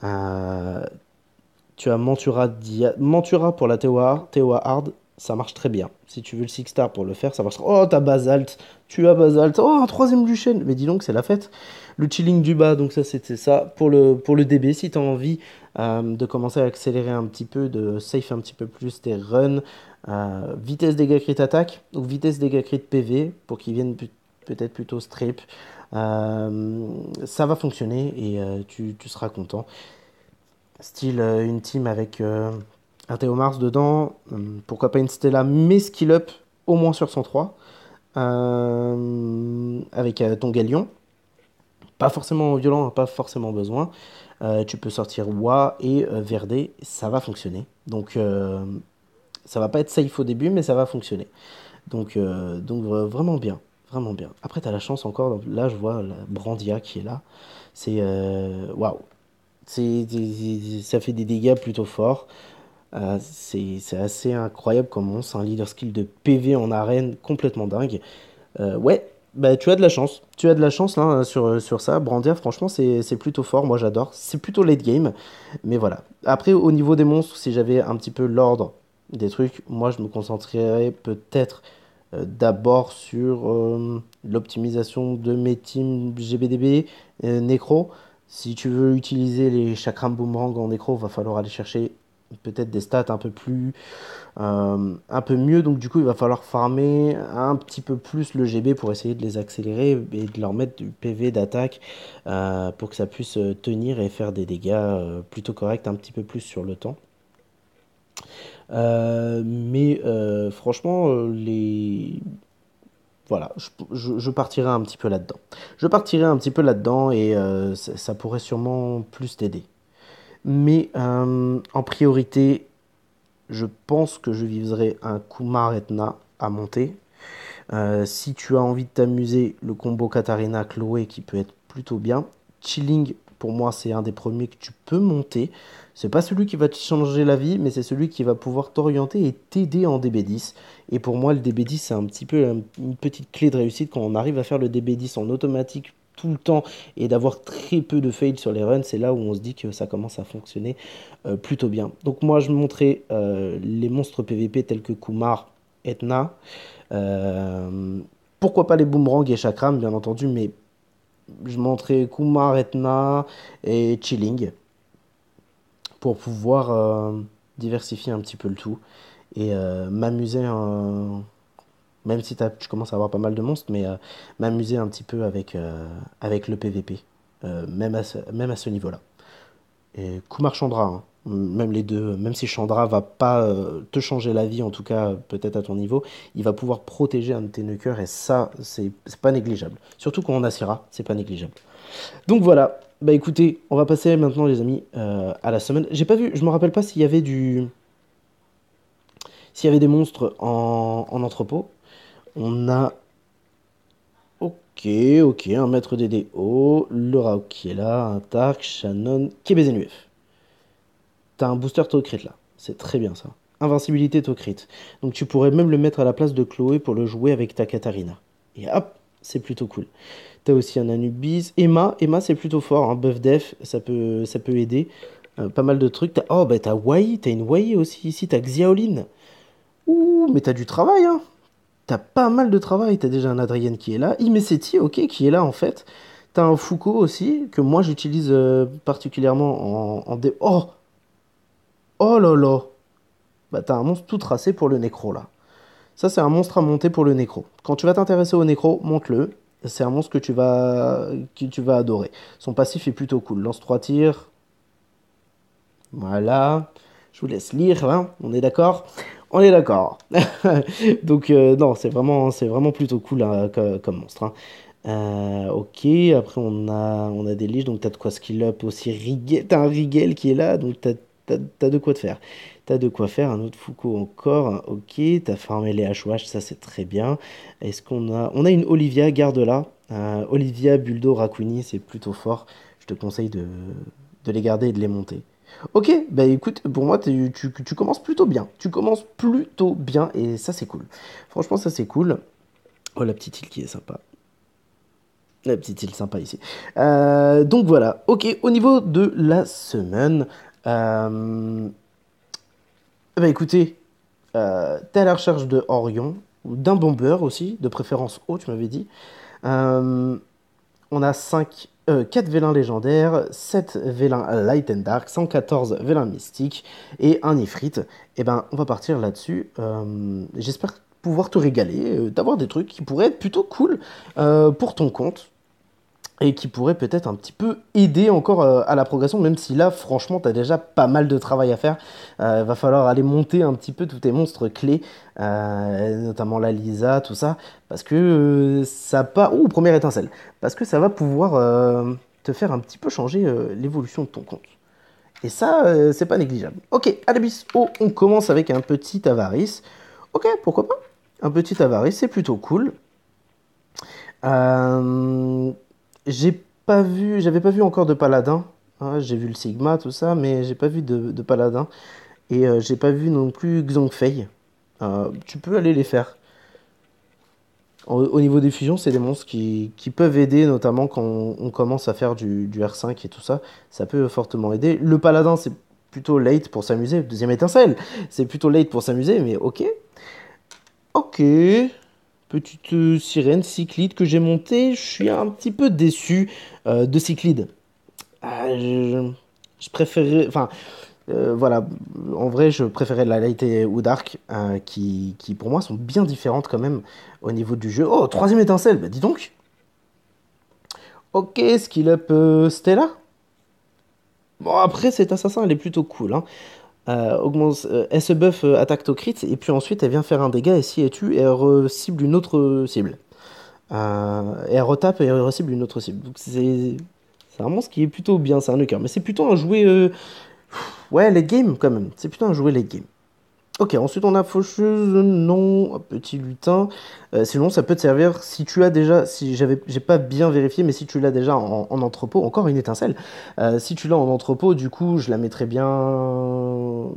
Euh, tu as Mantura pour la Tewa, Tewa Hard, ça marche très bien. Si tu veux le Six Star pour le faire, ça marche. Oh, t'as Basalt, tu as Basalt, oh, un troisième chêne mais dis donc, c'est la fête le chilling du bas, donc ça c'était ça. Pour le, pour le DB, si tu as envie euh, de commencer à accélérer un petit peu, de safe un petit peu plus tes runs, euh, vitesse dégâts crit attaque, ou vitesse dégâts crit PV pour qu'ils viennent peut-être plutôt strip. Euh, ça va fonctionner et tu, seras content. Style une team avec un Mars dedans, hum, pourquoi pas une Stella, mais skill up au moins sur 103 avec ton Galion. Pas forcément violent, pas forcément besoin. Euh, tu peux sortir Wa et euh, verdé. ça va fonctionner. Donc euh, ça va pas être safe au début, mais ça va fonctionner. Donc, euh, donc vraiment bien, vraiment bien. Après, tu as la chance encore, là je vois la Brandia qui est là. C'est waouh! c'est Ça fait des dégâts plutôt forts. c'est assez incroyable comment c'est un leader skill de PV en arène complètement dingue. ouais, bah, tu as de la chance. Tu as de la chance là hein, sur, ça. brandir franchement, c'est plutôt fort. Moi, j'adore. C'est plutôt late game. Mais voilà. Après, au niveau des monstres, si j'avais un petit peu l'ordre des trucs, moi, je me concentrerais peut-être euh, d'abord sur euh, l'optimisation de mes teams GBDB, euh, Necro. Si tu veux utiliser les chakrams boomerang en Necro, va falloir aller chercher peut-être des stats un peu plus euh, un peu mieux donc du coup il va falloir farmer un petit peu plus le GB pour essayer de les accélérer et de leur mettre du PV d'attaque euh, pour que ça puisse euh, tenir et faire des dégâts plutôt corrects un petit peu plus sur le temps mais franchement les voilà, je, partirai un petit peu là-dedans. Je partirai un petit peu là-dedans et ça pourrait sûrement plus t'aider. Mais euh, en priorité, je pense que je vivrai un Kumar Etna à monter. Euh, si tu as envie de t'amuser, le combo Katarina Chloé qui peut être plutôt bien. Chilling, pour moi, c'est un des premiers que tu peux monter. C'est pas celui qui va te changer la vie, mais c'est celui qui va pouvoir t'orienter et t'aider en DB10. Et pour moi, le DB10, c'est un petit peu euh, une petite clé de réussite quand on arrive à faire le DB10 en automatique tout le temps et d'avoir très peu de fails sur les runs, c'est là où on se dit que ça commence à fonctionner euh, plutôt bien. Donc moi je montrais euh, les monstres PVP tels que Kumar, Etna, euh, pourquoi pas les Boomerangs et Chakram bien entendu, mais je montrais Kumar, Etna et Chilling pour pouvoir diversifier un petit peu le tout et m'amuser un même si tu commences à avoir pas mal de monstres, mais euh, m'amuser un petit peu avec, euh, avec le PVP, euh, même, à ce, même à ce niveau-là. Et Kumar Chandra, hein. même les deux, même si Chandra va pas te changer la vie, en tout cas peut-être à ton niveau, il va pouvoir protéger un de tes nukers. et ça, c'est pas négligeable. Surtout quand on a Syrah, c'est pas négligeable. Donc voilà, bah écoutez, on va passer maintenant les amis à la semaine. J'ai pas vu, je me rappelle pas s'il y avait du... S'il y avait des monstres en, en entrepôt, on a... Ok, ok, un maître DDO, le Laura qui est là, un Tark, Shannon, KBZNUF. T'as un booster Tokrit là, c'est très bien ça. Invincibilité Tokrit. Donc tu pourrais même le mettre à la place de Chloé pour le jouer avec ta Katarina. Et hop, c'est plutôt cool. T'as aussi un Anubis. Emma, Emma c'est plutôt fort, un hein. buff def, ça peut, ça peut aider. Euh, pas mal de trucs. oh, bah t'as Wai, t'as une Wai aussi ici, t'as Xiaolin. Ouh, mais t'as du travail, hein t'as pas mal de travail. T'as déjà un Adrien qui est là, Imesetti, ok, qui est là en fait. T'as un Foucault aussi, que moi j'utilise euh, particulièrement en, dé... Oh Oh là là Bah t'as un monstre tout tracé pour le nécro là. Ça c'est un monstre à monter pour le nécro. Quand tu vas t'intéresser au nécro, monte-le. C'est un monstre que tu vas que tu vas adorer. Son passif est plutôt cool. Lance 3 tirs. Voilà. Je vous laisse lire, hein on est d'accord on est d'accord. Donc euh, non, c'est vraiment, c'est vraiment plutôt cool hein, comme, monstre. Hein. Euh, ok, après on a, on a des liches, donc t'as de quoi skill up aussi. t'as un Rigel qui est là, donc t'as, t'as, de quoi te faire. T'as de quoi faire, un autre Foucault encore, ok, t'as farmé les HOH, ça c'est très bien. Est-ce qu'on a... On a une Olivia, garde-la. Euh, Olivia, Buldo, Rakuni, c'est plutôt fort. Je te conseille de, de les garder et de les monter. Ok, bah écoute, pour moi, tu, commences plutôt bien. Tu commences plutôt bien et ça, c'est cool. Franchement, ça, c'est cool. Oh, la petite île qui est sympa. La petite île sympa ici. Euh, donc voilà, ok, au niveau de la semaine, euh, bah écoutez, euh, t'es à la recherche de Orion, ou d'un bomber aussi, de préférence haut, tu m'avais dit. on a 5 4 euh, vélins légendaires, 7 vélins light and dark, 114 vélins mystiques et un ifrit. Et eh ben, on va partir là-dessus. Euh, j'espère pouvoir te régaler, euh, d'avoir des trucs qui pourraient être plutôt cool pour ton compte et qui pourrait peut-être un petit peu aider encore euh, à la progression, même si là, franchement, tu as déjà pas mal de travail à faire. Il euh, va falloir aller monter un petit peu tous tes monstres clés, euh, notamment la Lisa, tout ça, parce que ça pas... Ouh, première étincelle Parce que ça va pouvoir te faire un petit peu changer l'évolution de ton compte. Et ça, c'est pas négligeable. Ok, allez, oh, On commence avec un petit avarice. Ok, pourquoi pas Un petit avarice, c'est plutôt cool. Euh j'ai pas vu, j'avais pas vu encore de paladin. Ah, j'ai vu le Sigma, tout ça, mais j'ai pas vu de, paladin. Et euh, j'ai pas vu non plus Xongfei. Euh, tu peux aller les faire. Au, niveau des fusions, c'est des monstres qui, peuvent aider, notamment quand on, commence à faire du, du, R5 et tout ça. Ça peut fortement aider. Le paladin, c'est plutôt late pour s'amuser. Deuxième étincelle, c'est plutôt late pour s'amuser, mais ok. Ok petite euh, sirène cyclide que j'ai montée. Je suis un petit peu déçu euh, de cyclide. Euh, je, préférais. Enfin, voilà. En vrai, je préférais la light et ou dark qui, qui, pour moi, sont bien différentes quand même au niveau du jeu. Oh, troisième étincelle Bah, dis donc Ok, skill up Stella. Bon, après, cet assassin, elle est plutôt cool. Hein. Euh, augmente, euh, elle se buff euh, attaque au crit, et puis ensuite elle vient faire un dégât, et si elle tue, elle re-cible une autre cible. elle retape et elle re-cible une autre cible. Donc c'est vraiment ce qui est plutôt bien, c'est un nuker. Mais c'est plutôt un jouet. Ouais, late game quand même. C'est plutôt un jouet late game. Ok, ensuite on a faucheuse, non, petit lutin. Euh, sinon, ça peut te servir si tu as déjà, si j'avais, j'ai pas bien vérifié, mais si tu l'as déjà en, entrepôt, encore une étincelle. Euh, si tu l'as en entrepôt, du coup, je la mettrais bien.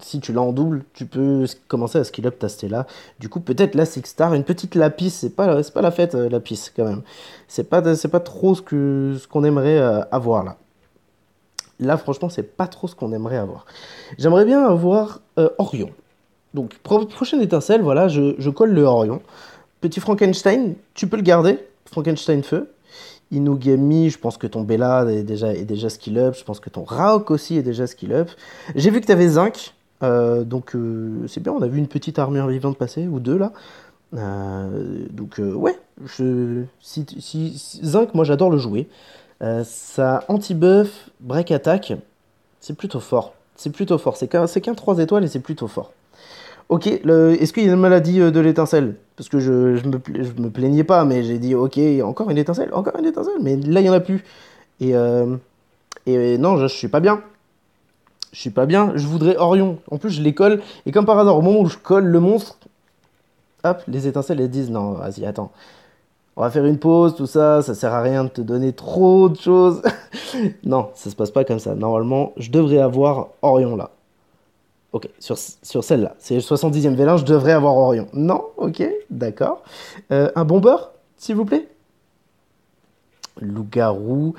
Si tu l'as en double, tu peux commencer à skill up ta Stella. Du coup, peut-être la Six Star, une petite Lapis, c'est pas, c'est pas la fête, euh, Lapis, quand même. C'est pas, c'est pas trop ce, que, ce qu'on aimerait avoir là. Là, franchement, c'est pas trop ce qu'on aimerait avoir. J'aimerais bien avoir euh, Orion. Donc, prochaine étincelle, voilà, je, colle le Orion. Petit Frankenstein, tu peux le garder. Frankenstein feu. Inugami, je pense que ton Bella est déjà, skill up. Je pense que ton Raok aussi est déjà skill up. J'ai vu que tu avais Zinc. Euh, donc, euh, c'est bien, on a vu une petite armure vivante passer, ou deux là. donc ouais, je, Zinc, moi j'adore le jouer. Euh, sa anti-buff, break attack, c'est plutôt fort. C'est plutôt fort. C'est qu'un 3 étoiles et c'est plutôt fort. Ok, est-ce qu'il y a une maladie euh, de l'étincelle Parce que je, je, me, plaignais pas, mais j'ai dit ok, encore une étincelle, encore une étincelle, mais là il n'y en a plus. Et, euh, et non, je, je suis pas bien. Je suis pas bien, je voudrais Orion. En plus, je les colle, et comme par hasard, au moment où je colle le monstre, hop, les étincelles elles disent non, vas-y, attends, on va faire une pause, tout ça, ça sert à rien de te donner trop de choses. non, ça se passe pas comme ça. Normalement, je devrais avoir Orion là. Ok, sur, celle-là, c'est le 70e vélin, je devrais avoir Orion. Non, ok, d'accord. Euh, un Bomber, s'il vous plaît Loup-garou.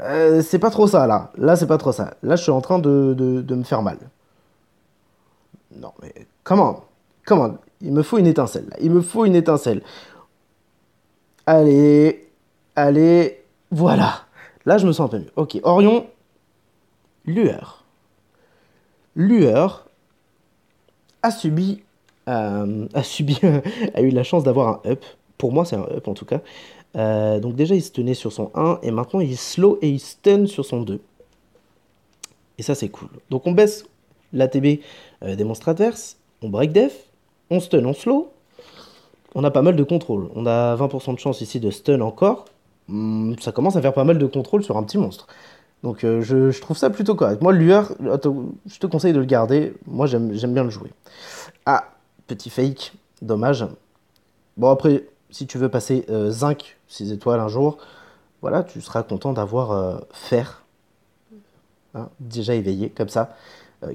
Euh, c'est pas trop ça là. Là, c'est pas trop ça. Là, je suis en train de, me faire mal. Non, mais comment Comment Il me faut une étincelle là. Il me faut une étincelle. Allez, allez, voilà. Là, je me sens un peu mieux. Ok, Orion, lueur. Lueur a subi, euh, a, subi a eu la chance d'avoir un up. Pour moi, c'est un up en tout cas. Euh, donc déjà, il se tenait sur son 1 et maintenant il slow et il stun sur son 2. Et ça, c'est cool. Donc on baisse l'ATB TB euh, des monstres adverses, on break def, on stun, on slow, on a pas mal de contrôle. On a 20% de chance ici de stun encore. Hmm, ça commence à faire pas mal de contrôle sur un petit monstre. Donc euh, je, trouve ça plutôt correct. Moi, le lueur, je te conseille de le garder. Moi, j'aime bien le jouer. Ah, petit fake. Dommage. Bon, après, si tu veux passer euh, zinc 6 étoiles un jour, voilà, tu seras content d'avoir euh, fer. Hein, déjà éveillé, comme ça.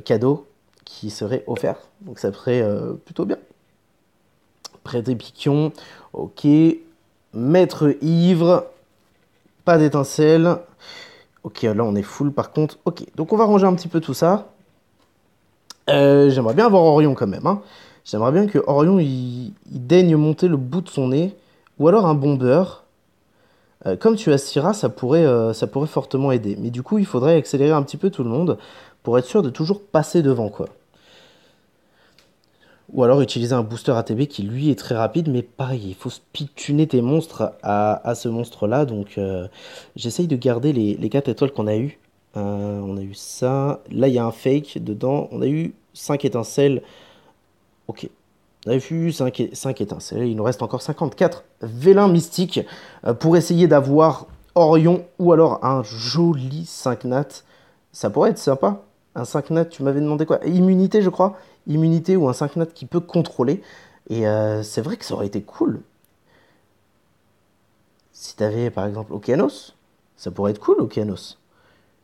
cadeau qui serait offert. Donc ça serait plutôt bien piquions, ok. Maître ivre, pas d'étincelle. Ok, là on est full par contre. Ok, donc on va ranger un petit peu tout ça. Euh, j'aimerais bien avoir Orion quand même. Hein. J'aimerais bien que Orion il, daigne monter le bout de son nez. Ou alors un bombeur. Euh, comme tu as Syrah, ça pourrait, euh, ça pourrait fortement aider. Mais du coup, il faudrait accélérer un petit peu tout le monde pour être sûr de toujours passer devant quoi. Ou alors utiliser un booster ATB qui lui est très rapide, mais pareil, il faut pituner tes monstres à, ce monstre-là. Donc euh, j'essaye de garder les, les 4 étoiles qu'on a eues. Euh, on a eu ça. Là, il y a un fake dedans. On a eu 5 étincelles. Ok. On a eu 5, 5 étincelles. Il nous reste encore 54 vélins mystiques euh, pour essayer d'avoir Orion ou alors un joli 5 nat. Ça pourrait être sympa. Un 5 nat, tu m'avais demandé quoi Immunité, je crois immunité ou un 5 notes qui peut contrôler. Et euh, c'est vrai que ça aurait été cool. Si t'avais par exemple Okeanos, ça pourrait être cool Okeanos.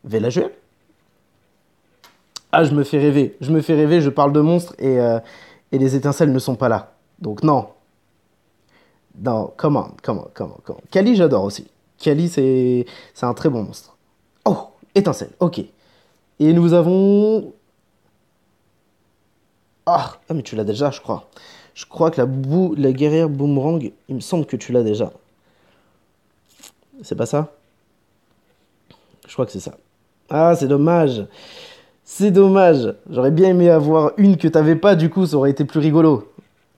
Velajuel. Ah, je me fais rêver, je me fais rêver, je parle de monstres et, euh, et les étincelles ne sont pas là. Donc non. Non, comment, comment, comment, comment. Kali, j'adore aussi. Kali, c'est un très bon monstre. Oh, étincelle, ok. Et nous avons ah, ah, mais tu l'as déjà, je crois. Je crois que la, la guerrière boomerang, il me semble que tu l'as déjà. C'est pas ça Je crois que c'est ça. Ah, c'est dommage. C'est dommage. J'aurais bien aimé avoir une que t'avais pas, du coup, ça aurait été plus rigolo.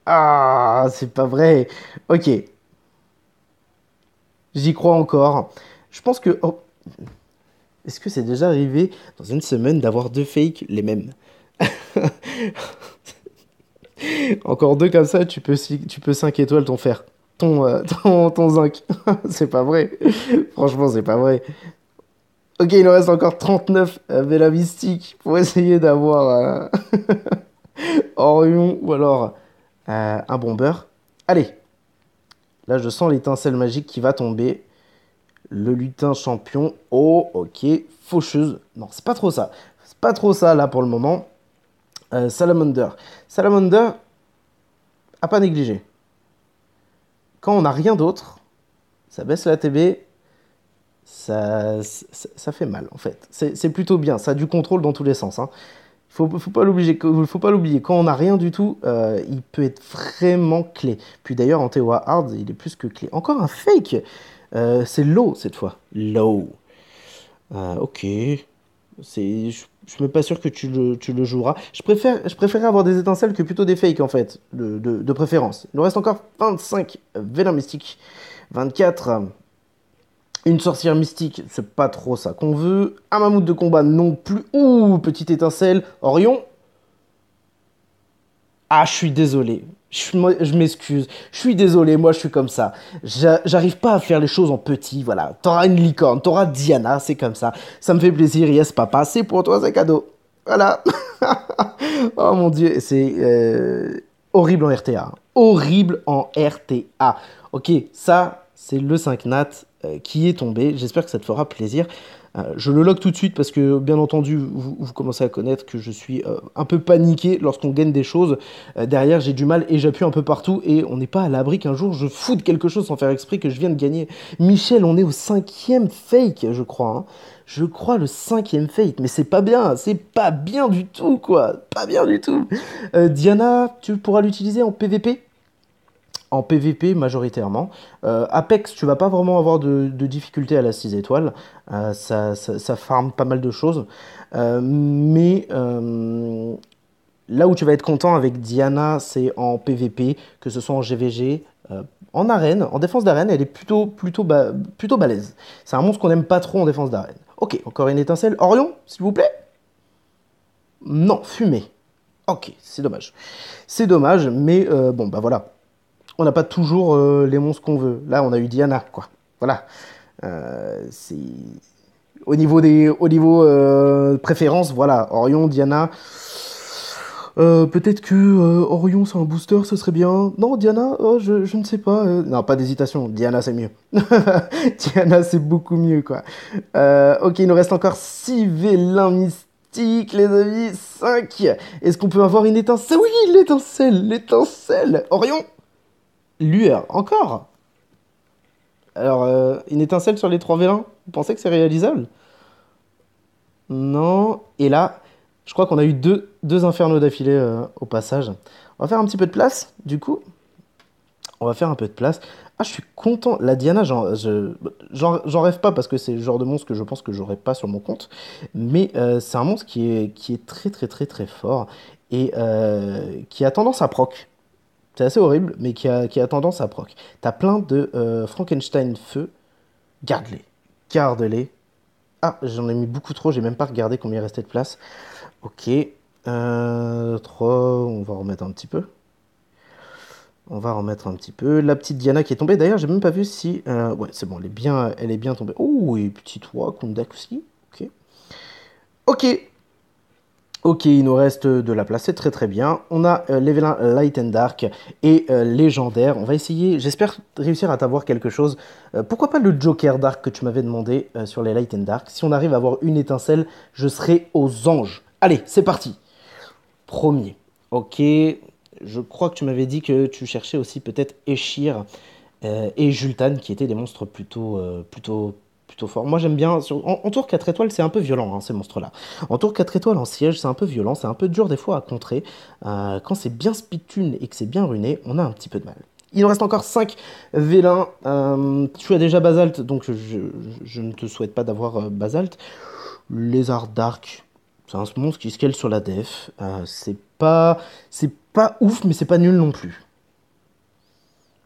Ah, c'est pas vrai. Ok. J'y crois encore. Je pense que... Oh, est-ce que c'est déjà arrivé dans une semaine d'avoir deux fakes les mêmes Encore deux comme ça, tu peux, tu peux 5 étoiles ton fer. Euh, ton, zinc. c'est pas vrai. Franchement, c'est pas vrai. Ok, il nous reste encore 39 euh, Vela Mystique pour essayer d'avoir euh, Orion ou alors euh, un Bomber Allez. Là, je sens l'étincelle magique qui va tomber. Le lutin champion. Oh, ok. Faucheuse. Non, c'est pas trop ça. C'est pas trop ça là pour le moment. Euh, Salamander. Salamander, a pas négligé Quand on n'a rien d'autre, ça baisse la TB, ça, ça, fait mal en fait. C'est plutôt bien, ça a du contrôle dans tous les sens. Il hein. Faut, faut pas l'oublier. Quand on n'a rien du tout, euh, il peut être vraiment clé. Puis d'ailleurs, en TOA hard, il est plus que clé. Encore un fake. Euh, c'est low cette fois. Low. ok. C'est, je suis pas sûr que tu le, joueras. Je préfère, je préférais avoir des étincelles que plutôt des fakes en fait, de, de préférence. Il nous reste encore 25 vélins mystiques, 24 une sorcière mystique, c'est pas trop ça qu'on veut. Un mammouth de combat non plus. Ouh, petite étincelle. Orion. Ah, je suis désolé. Je, m'excuse. Je suis désolé, moi je suis comme ça. J'arrive pas à faire les choses en petit, voilà. T'auras une licorne, t'auras Diana, c'est comme ça. Ça me fait plaisir, yes papa, c'est pour toi, c'est cadeau. Voilà. oh mon dieu, c'est euh, horrible en RTA. Horrible en RTA. Ok, ça, c'est le 5 Nat euh, qui est tombé. J'espère que ça te fera plaisir. Euh, je le log tout de suite parce que, bien entendu, vous, commencez à connaître que je suis euh, un peu paniqué lorsqu'on gagne des choses. derrière, j'ai du mal et j'appuie un peu partout. Et on n'est pas à l'abri qu'un jour je foute quelque chose sans faire exprès que je viens de gagner. Michel, on est au cinquième fake, je crois. Hein. Je crois le cinquième fake. Mais c'est pas bien. C'est pas bien du tout, quoi. Pas bien du tout. Diana, tu pourras l'utiliser en PVP en PVP majoritairement. Euh, Apex, tu vas pas vraiment avoir de, difficultés difficulté à la 6 étoiles. Euh, ça, ça, farme pas mal de choses. Euh, mais là où tu vas être content avec Diana, c'est en PVP, que ce soit en GVG. en arène, en défense d'arène, elle est plutôt, plutôt, plutôt balèze. C'est un monstre qu'on aime pas trop en défense d'arène. Ok, encore une étincelle. Orion, s'il vous plaît Non, fumée. Ok, c'est dommage. C'est dommage, mais bon, bah voilà on n'a pas toujours euh, les monstres qu'on veut. Là, on a eu Diana, quoi. Voilà. Euh, c'est au niveau des, au niveau euh, préférence, voilà. Orion, Diana. Peut-être que Orion c'est un booster, ce serait bien. Non, Diana, oh, je, ne sais pas. Non, pas d'hésitation. Diana c'est mieux. Diana c'est beaucoup mieux quoi. ok, il nous reste encore 6 vélins Mystiques, les amis. 5. Est-ce qu'on peut avoir une étincelle Oui, l'étincelle, l'étincelle. Orion Lueur, encore Alors, euh, une étincelle sur les trois vélins, vous pensez que c'est réalisable Non. Et là, je crois qu'on a eu deux, deux infernos d'affilée euh, au passage. On va faire un petit peu de place, du coup. On va faire un peu de place. Ah, je suis content. La Diana, j'en rêve pas parce que c'est le genre de monstre que je pense que j'aurais pas sur mon compte. Mais euh, c'est un monstre qui est, qui est très très très très fort et qui a tendance à proc. C'est assez horrible, mais qui a, tendance à proc. T'as plein de euh, Frankenstein feu. Garde-les. Garde-les. Ah, j'en ai mis beaucoup trop, j'ai même pas regardé combien il restait de place. Ok. Euh, on va remettre un petit peu. On va remettre un petit peu. La petite Diana qui est tombée. D'ailleurs, j'ai même pas vu si. Euh, ouais, c'est bon, elle est bien, elle est bien tombée. Oh, et petit 3, Kundak aussi. Ok. Ok, Ok, il nous reste euh, de la place, c'est très très bien. On a euh, les Light and Dark et euh, Légendaire. On va essayer, j'espère réussir à t'avoir quelque chose. pourquoi pas le Joker Dark que tu m'avais demandé sur les Light and Dark Si on arrive à avoir une étincelle, je serai aux anges. Allez, c'est parti Premier. Ok, je crois que tu m'avais dit que tu cherchais aussi peut-être Eshir et Jultan, qui étaient des monstres plutôt, plutôt plutôt fort. Moi, j'aime bien. En, tour 4 étoiles, c'est un peu violent, hein, ces monstres-là. En tour 4 étoiles, en siège, c'est un peu violent, c'est un peu dur des fois à contrer. Euh, quand c'est bien spitune et que c'est bien runé, on a un petit peu de mal. Il en reste encore 5 vélins. Euh, tu as déjà basalte, donc je, ne te souhaite pas d'avoir euh, basalte. Lézard Dark, c'est un monstre qui scale sur la def. c'est pas, c'est pas ouf, mais c'est pas nul non plus.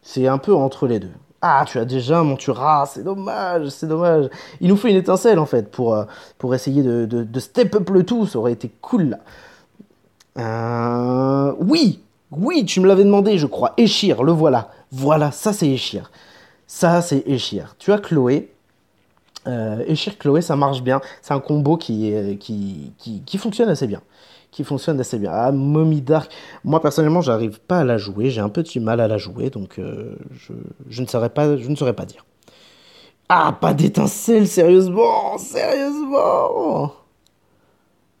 C'est un peu entre les deux. Ah, tu as déjà mon Montura, c'est dommage, c'est dommage. Il nous faut une étincelle en fait pour, euh, essayer de, step up le tout, ça aurait été cool là. Euh, oui, oui, tu me l'avais demandé, je crois. Échir, le voilà. Voilà, ça c'est Échir. Ça c'est Échir. Tu as Chloé. Euh, Échir, Chloé, ça marche bien. C'est un combo qui fonctionne assez bien qui fonctionne assez bien. Ah, Mommy Dark, moi personnellement, j'arrive pas à la jouer, j'ai un petit mal à la jouer, donc euh, je, ne saurais pas, je ne saurais pas dire. Ah, pas d'étincelle, sérieusement, sérieusement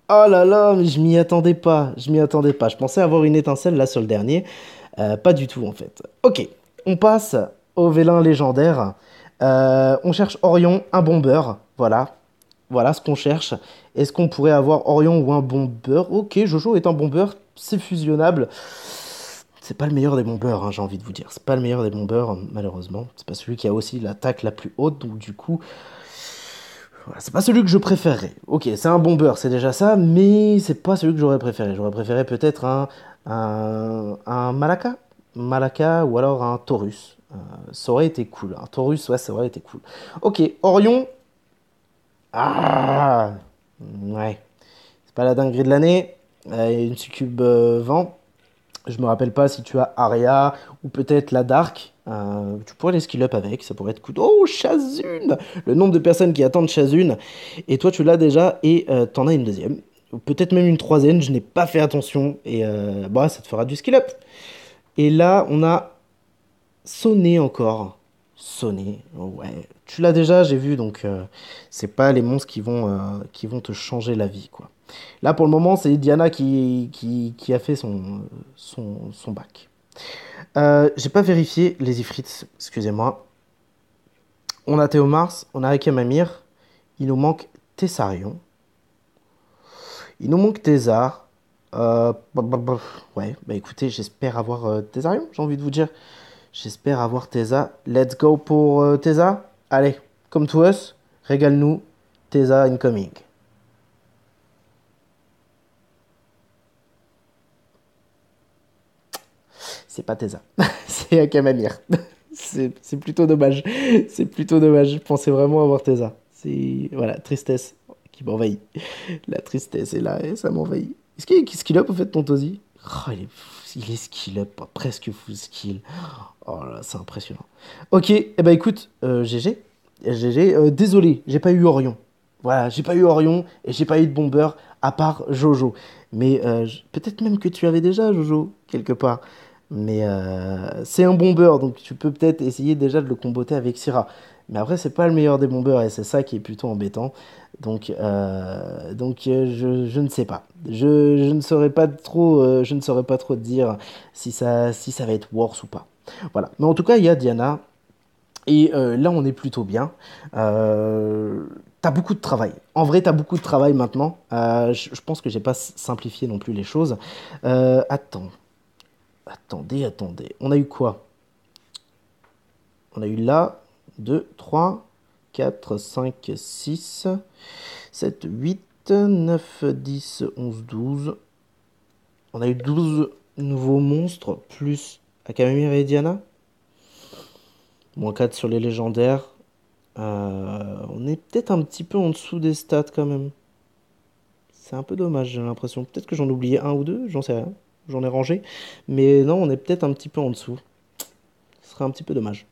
Oh là là, je m'y attendais pas, je m'y attendais pas. Je pensais avoir une étincelle là sur le dernier. Euh, pas du tout en fait. Ok, on passe au vélin légendaire. Euh, on cherche Orion, un Bombeur. voilà voilà ce qu'on cherche. Est-ce qu'on pourrait avoir Orion ou un bombeur Ok, Jojo est un bombeur, c'est fusionnable. C'est pas le meilleur des bombeurs, hein, j'ai envie de vous dire. C'est pas le meilleur des bombeurs, malheureusement. C'est pas celui qui a aussi l'attaque la plus haute, donc du coup. c'est pas celui que je préférerais. Ok, c'est un bombeur, c'est déjà ça, mais c'est pas celui que j'aurais préféré. J'aurais préféré peut-être un, un, Malaka. Malaka ou alors un Taurus. Euh, ça aurait été cool. Un hein. Taurus, ouais, ça aurait été cool. Ok, Orion, ah Ouais. C'est pas la dinguerie de l'année. Euh, une succube euh, vent. Je me rappelle pas si tu as Aria ou peut-être la Dark. Euh, tu pourrais les skill up avec, ça pourrait être cool. Oh, Chazune Le nombre de personnes qui attendent Chazune. Et toi, tu l'as déjà et t'en as une deuxième. Ou Peut-être même une troisième, je n'ai pas fait attention. Et bah, ça te fera du skill up. Et là, on a sonné encore sonner. Oh, ouais. Tu l'as déjà, j'ai vu, donc euh, c'est pas les monstres qui vont, euh, qui vont te changer la vie. quoi. Là, pour le moment, c'est Diana qui, qui, a fait son, son, son bac. Euh, j'ai pas vérifié les Ifrits, excusez-moi. On a Mars on a Amir il nous manque Tessarion. Il nous manque Thésar. Bah, bah, bah, ouais, bah écoutez, j'espère avoir Thésarion, j'ai envie de vous dire. J'espère avoir Tesa. Let's go pour euh, Tesa. Allez, comme to us, régale-nous. Tesa incoming. C'est pas Tesa, c'est Akamamir. c'est plutôt dommage. C'est plutôt dommage. Je pensais vraiment avoir Tesa. C'est voilà, tristesse qui m'envahit. La tristesse est là et ça m'envahit. Est-ce qu'il qu a pour fait ton tosi Oh, il est il est skill up, presque full skill. Oh là, c'est impressionnant. Ok, et eh bah ben, écoute, GG. Euh, GG, euh, désolé, j'ai pas eu Orion. Voilà, j'ai pas eu Orion et j'ai pas eu de bombeur à part Jojo. Mais euh, peut-être même que tu avais déjà Jojo quelque part. Mais c'est un bomber, donc tu peux peut-être essayer déjà de le comboter avec Syrah. Mais après, c'est pas le meilleur des bombeurs et c'est ça qui est plutôt embêtant. Donc, euh, donc euh, je, ne sais pas. Je, ne saurais pas trop, euh, je ne saurais pas trop dire si ça, si ça va être worse ou pas. Voilà. Mais en tout cas, il y a Diana. Et là, on est plutôt bien. Tu as beaucoup de travail. En vrai, tu as beaucoup de travail maintenant. Je, pense que j'ai pas simplifié non plus les choses. attends. Attendez, attendez. On a eu quoi On a eu là. 2, 3, 4, 5, 6. 7, 8, 9, 10, 11, 12. On a eu 12 nouveaux monstres, plus et Diana. Moins 4 sur les légendaires. Euh, on est peut-être un petit peu en dessous des stats quand même. C'est un peu dommage, j'ai l'impression. Peut-être que j'en oubliais un ou deux, j'en sais rien. J'en ai rangé. Mais non, on est peut-être un petit peu en dessous. Ce serait un petit peu dommage.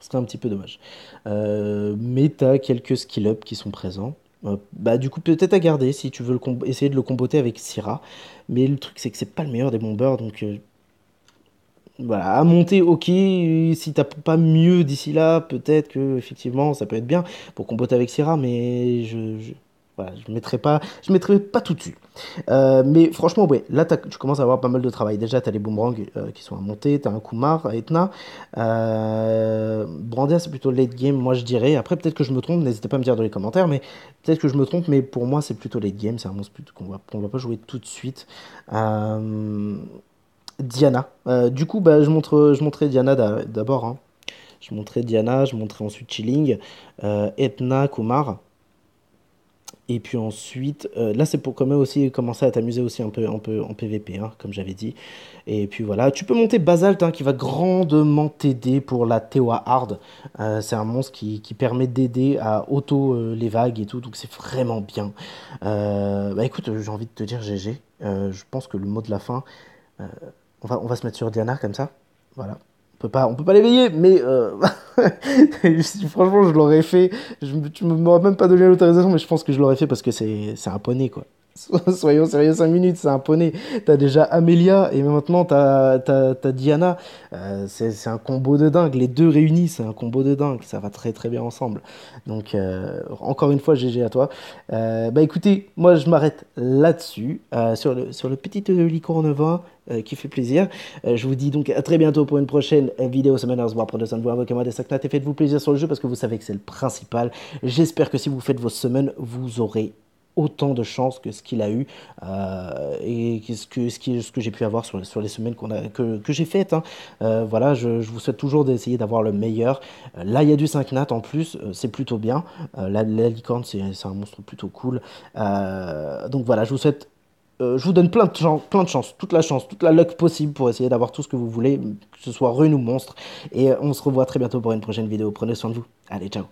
Ce un petit peu dommage. Euh, mais t'as quelques skill-up qui sont présents. Euh, bah, du coup, peut-être à garder si tu veux le essayer de le comboter avec Syrah. Mais le truc, c'est que c'est pas le meilleur des bombeurs. Donc euh, voilà, à monter, ok. Si t'as pas mieux d'ici là, peut-être que effectivement ça peut être bien pour comboter avec Syrah. Mais je voilà, je ne mettrai, pas, je mettrai pas tout dessus. Euh, mais franchement, ouais, là, tu commences à avoir pas mal de travail. Déjà, tu as les boomerangs euh, qui sont à monter, tu as un Kumar Etna. Euh, Brandia, c'est plutôt late game, moi je dirais. Après, peut-être que je me trompe, n'hésitez pas à me dire dans les commentaires, mais peut-être que je me trompe, mais pour moi, c'est plutôt late game. C'est un monstre qu'on va, va pas jouer tout de suite. Euh, Diana. du coup, bah, je, montre, je montrais Diana d'abord. Hein. Je montrais Diana, je montrais ensuite Chilling, Etna, Kumar. Et puis ensuite, euh, là c'est pour quand aussi commencer à t'amuser aussi un peu, un peu en PVP, hein, comme j'avais dit. Et puis voilà, tu peux monter Basalt hein, qui va grandement t'aider pour la Tewa Hard. Euh, c'est un monstre qui, permet d'aider à auto euh, les vagues et tout, donc c'est vraiment bien. bah écoute, j'ai envie de te dire GG. je pense que le mot de la fin, on, va, on va se mettre sur Diana comme ça. Voilà peut pas, on peut pas l'éveiller, mais euh, franchement, je l'aurais fait. Je, tu m'aurais même pas donné l'autorisation, mais je pense que je l'aurais fait parce que c'est un poney, quoi. Soyons sérieux, 5 minutes, c'est un poney. T'as déjà Amelia et maintenant t'as as, Diana. Euh, c'est un combo de dingue. Les deux réunis, c'est un combo de dingue. Ça va très très bien ensemble. Donc, euh, encore une fois, GG à toi. bah écoutez, moi je m'arrête là-dessus. sur, le, sur le petit licorne euh, qui fait plaisir. Euh, je vous dis donc à très bientôt pour une prochaine vidéo. Semaine à moi des et faites-vous plaisir sur le jeu parce que vous savez que c'est le principal. J'espère que si vous faites vos semaines, vous aurez autant de chance que ce qu'il a eu euh, et ce que, ce que, ce que j'ai pu avoir sur, les semaines qu'on a, que, que j'ai faites. Hein. voilà, je, vous souhaite toujours d'essayer d'avoir le meilleur. là, il y a du 5 nat en plus, c'est plutôt bien. La, la, licorne, c'est un monstre plutôt cool. donc voilà, je vous souhaite euh, je vous donne plein de, chance, plein de chance, toute la chance, toute la luck possible pour essayer d'avoir tout ce que vous voulez, que ce soit rune ou monstre. Et euh, on se revoit très bientôt pour une prochaine vidéo. Prenez soin de vous. Allez, ciao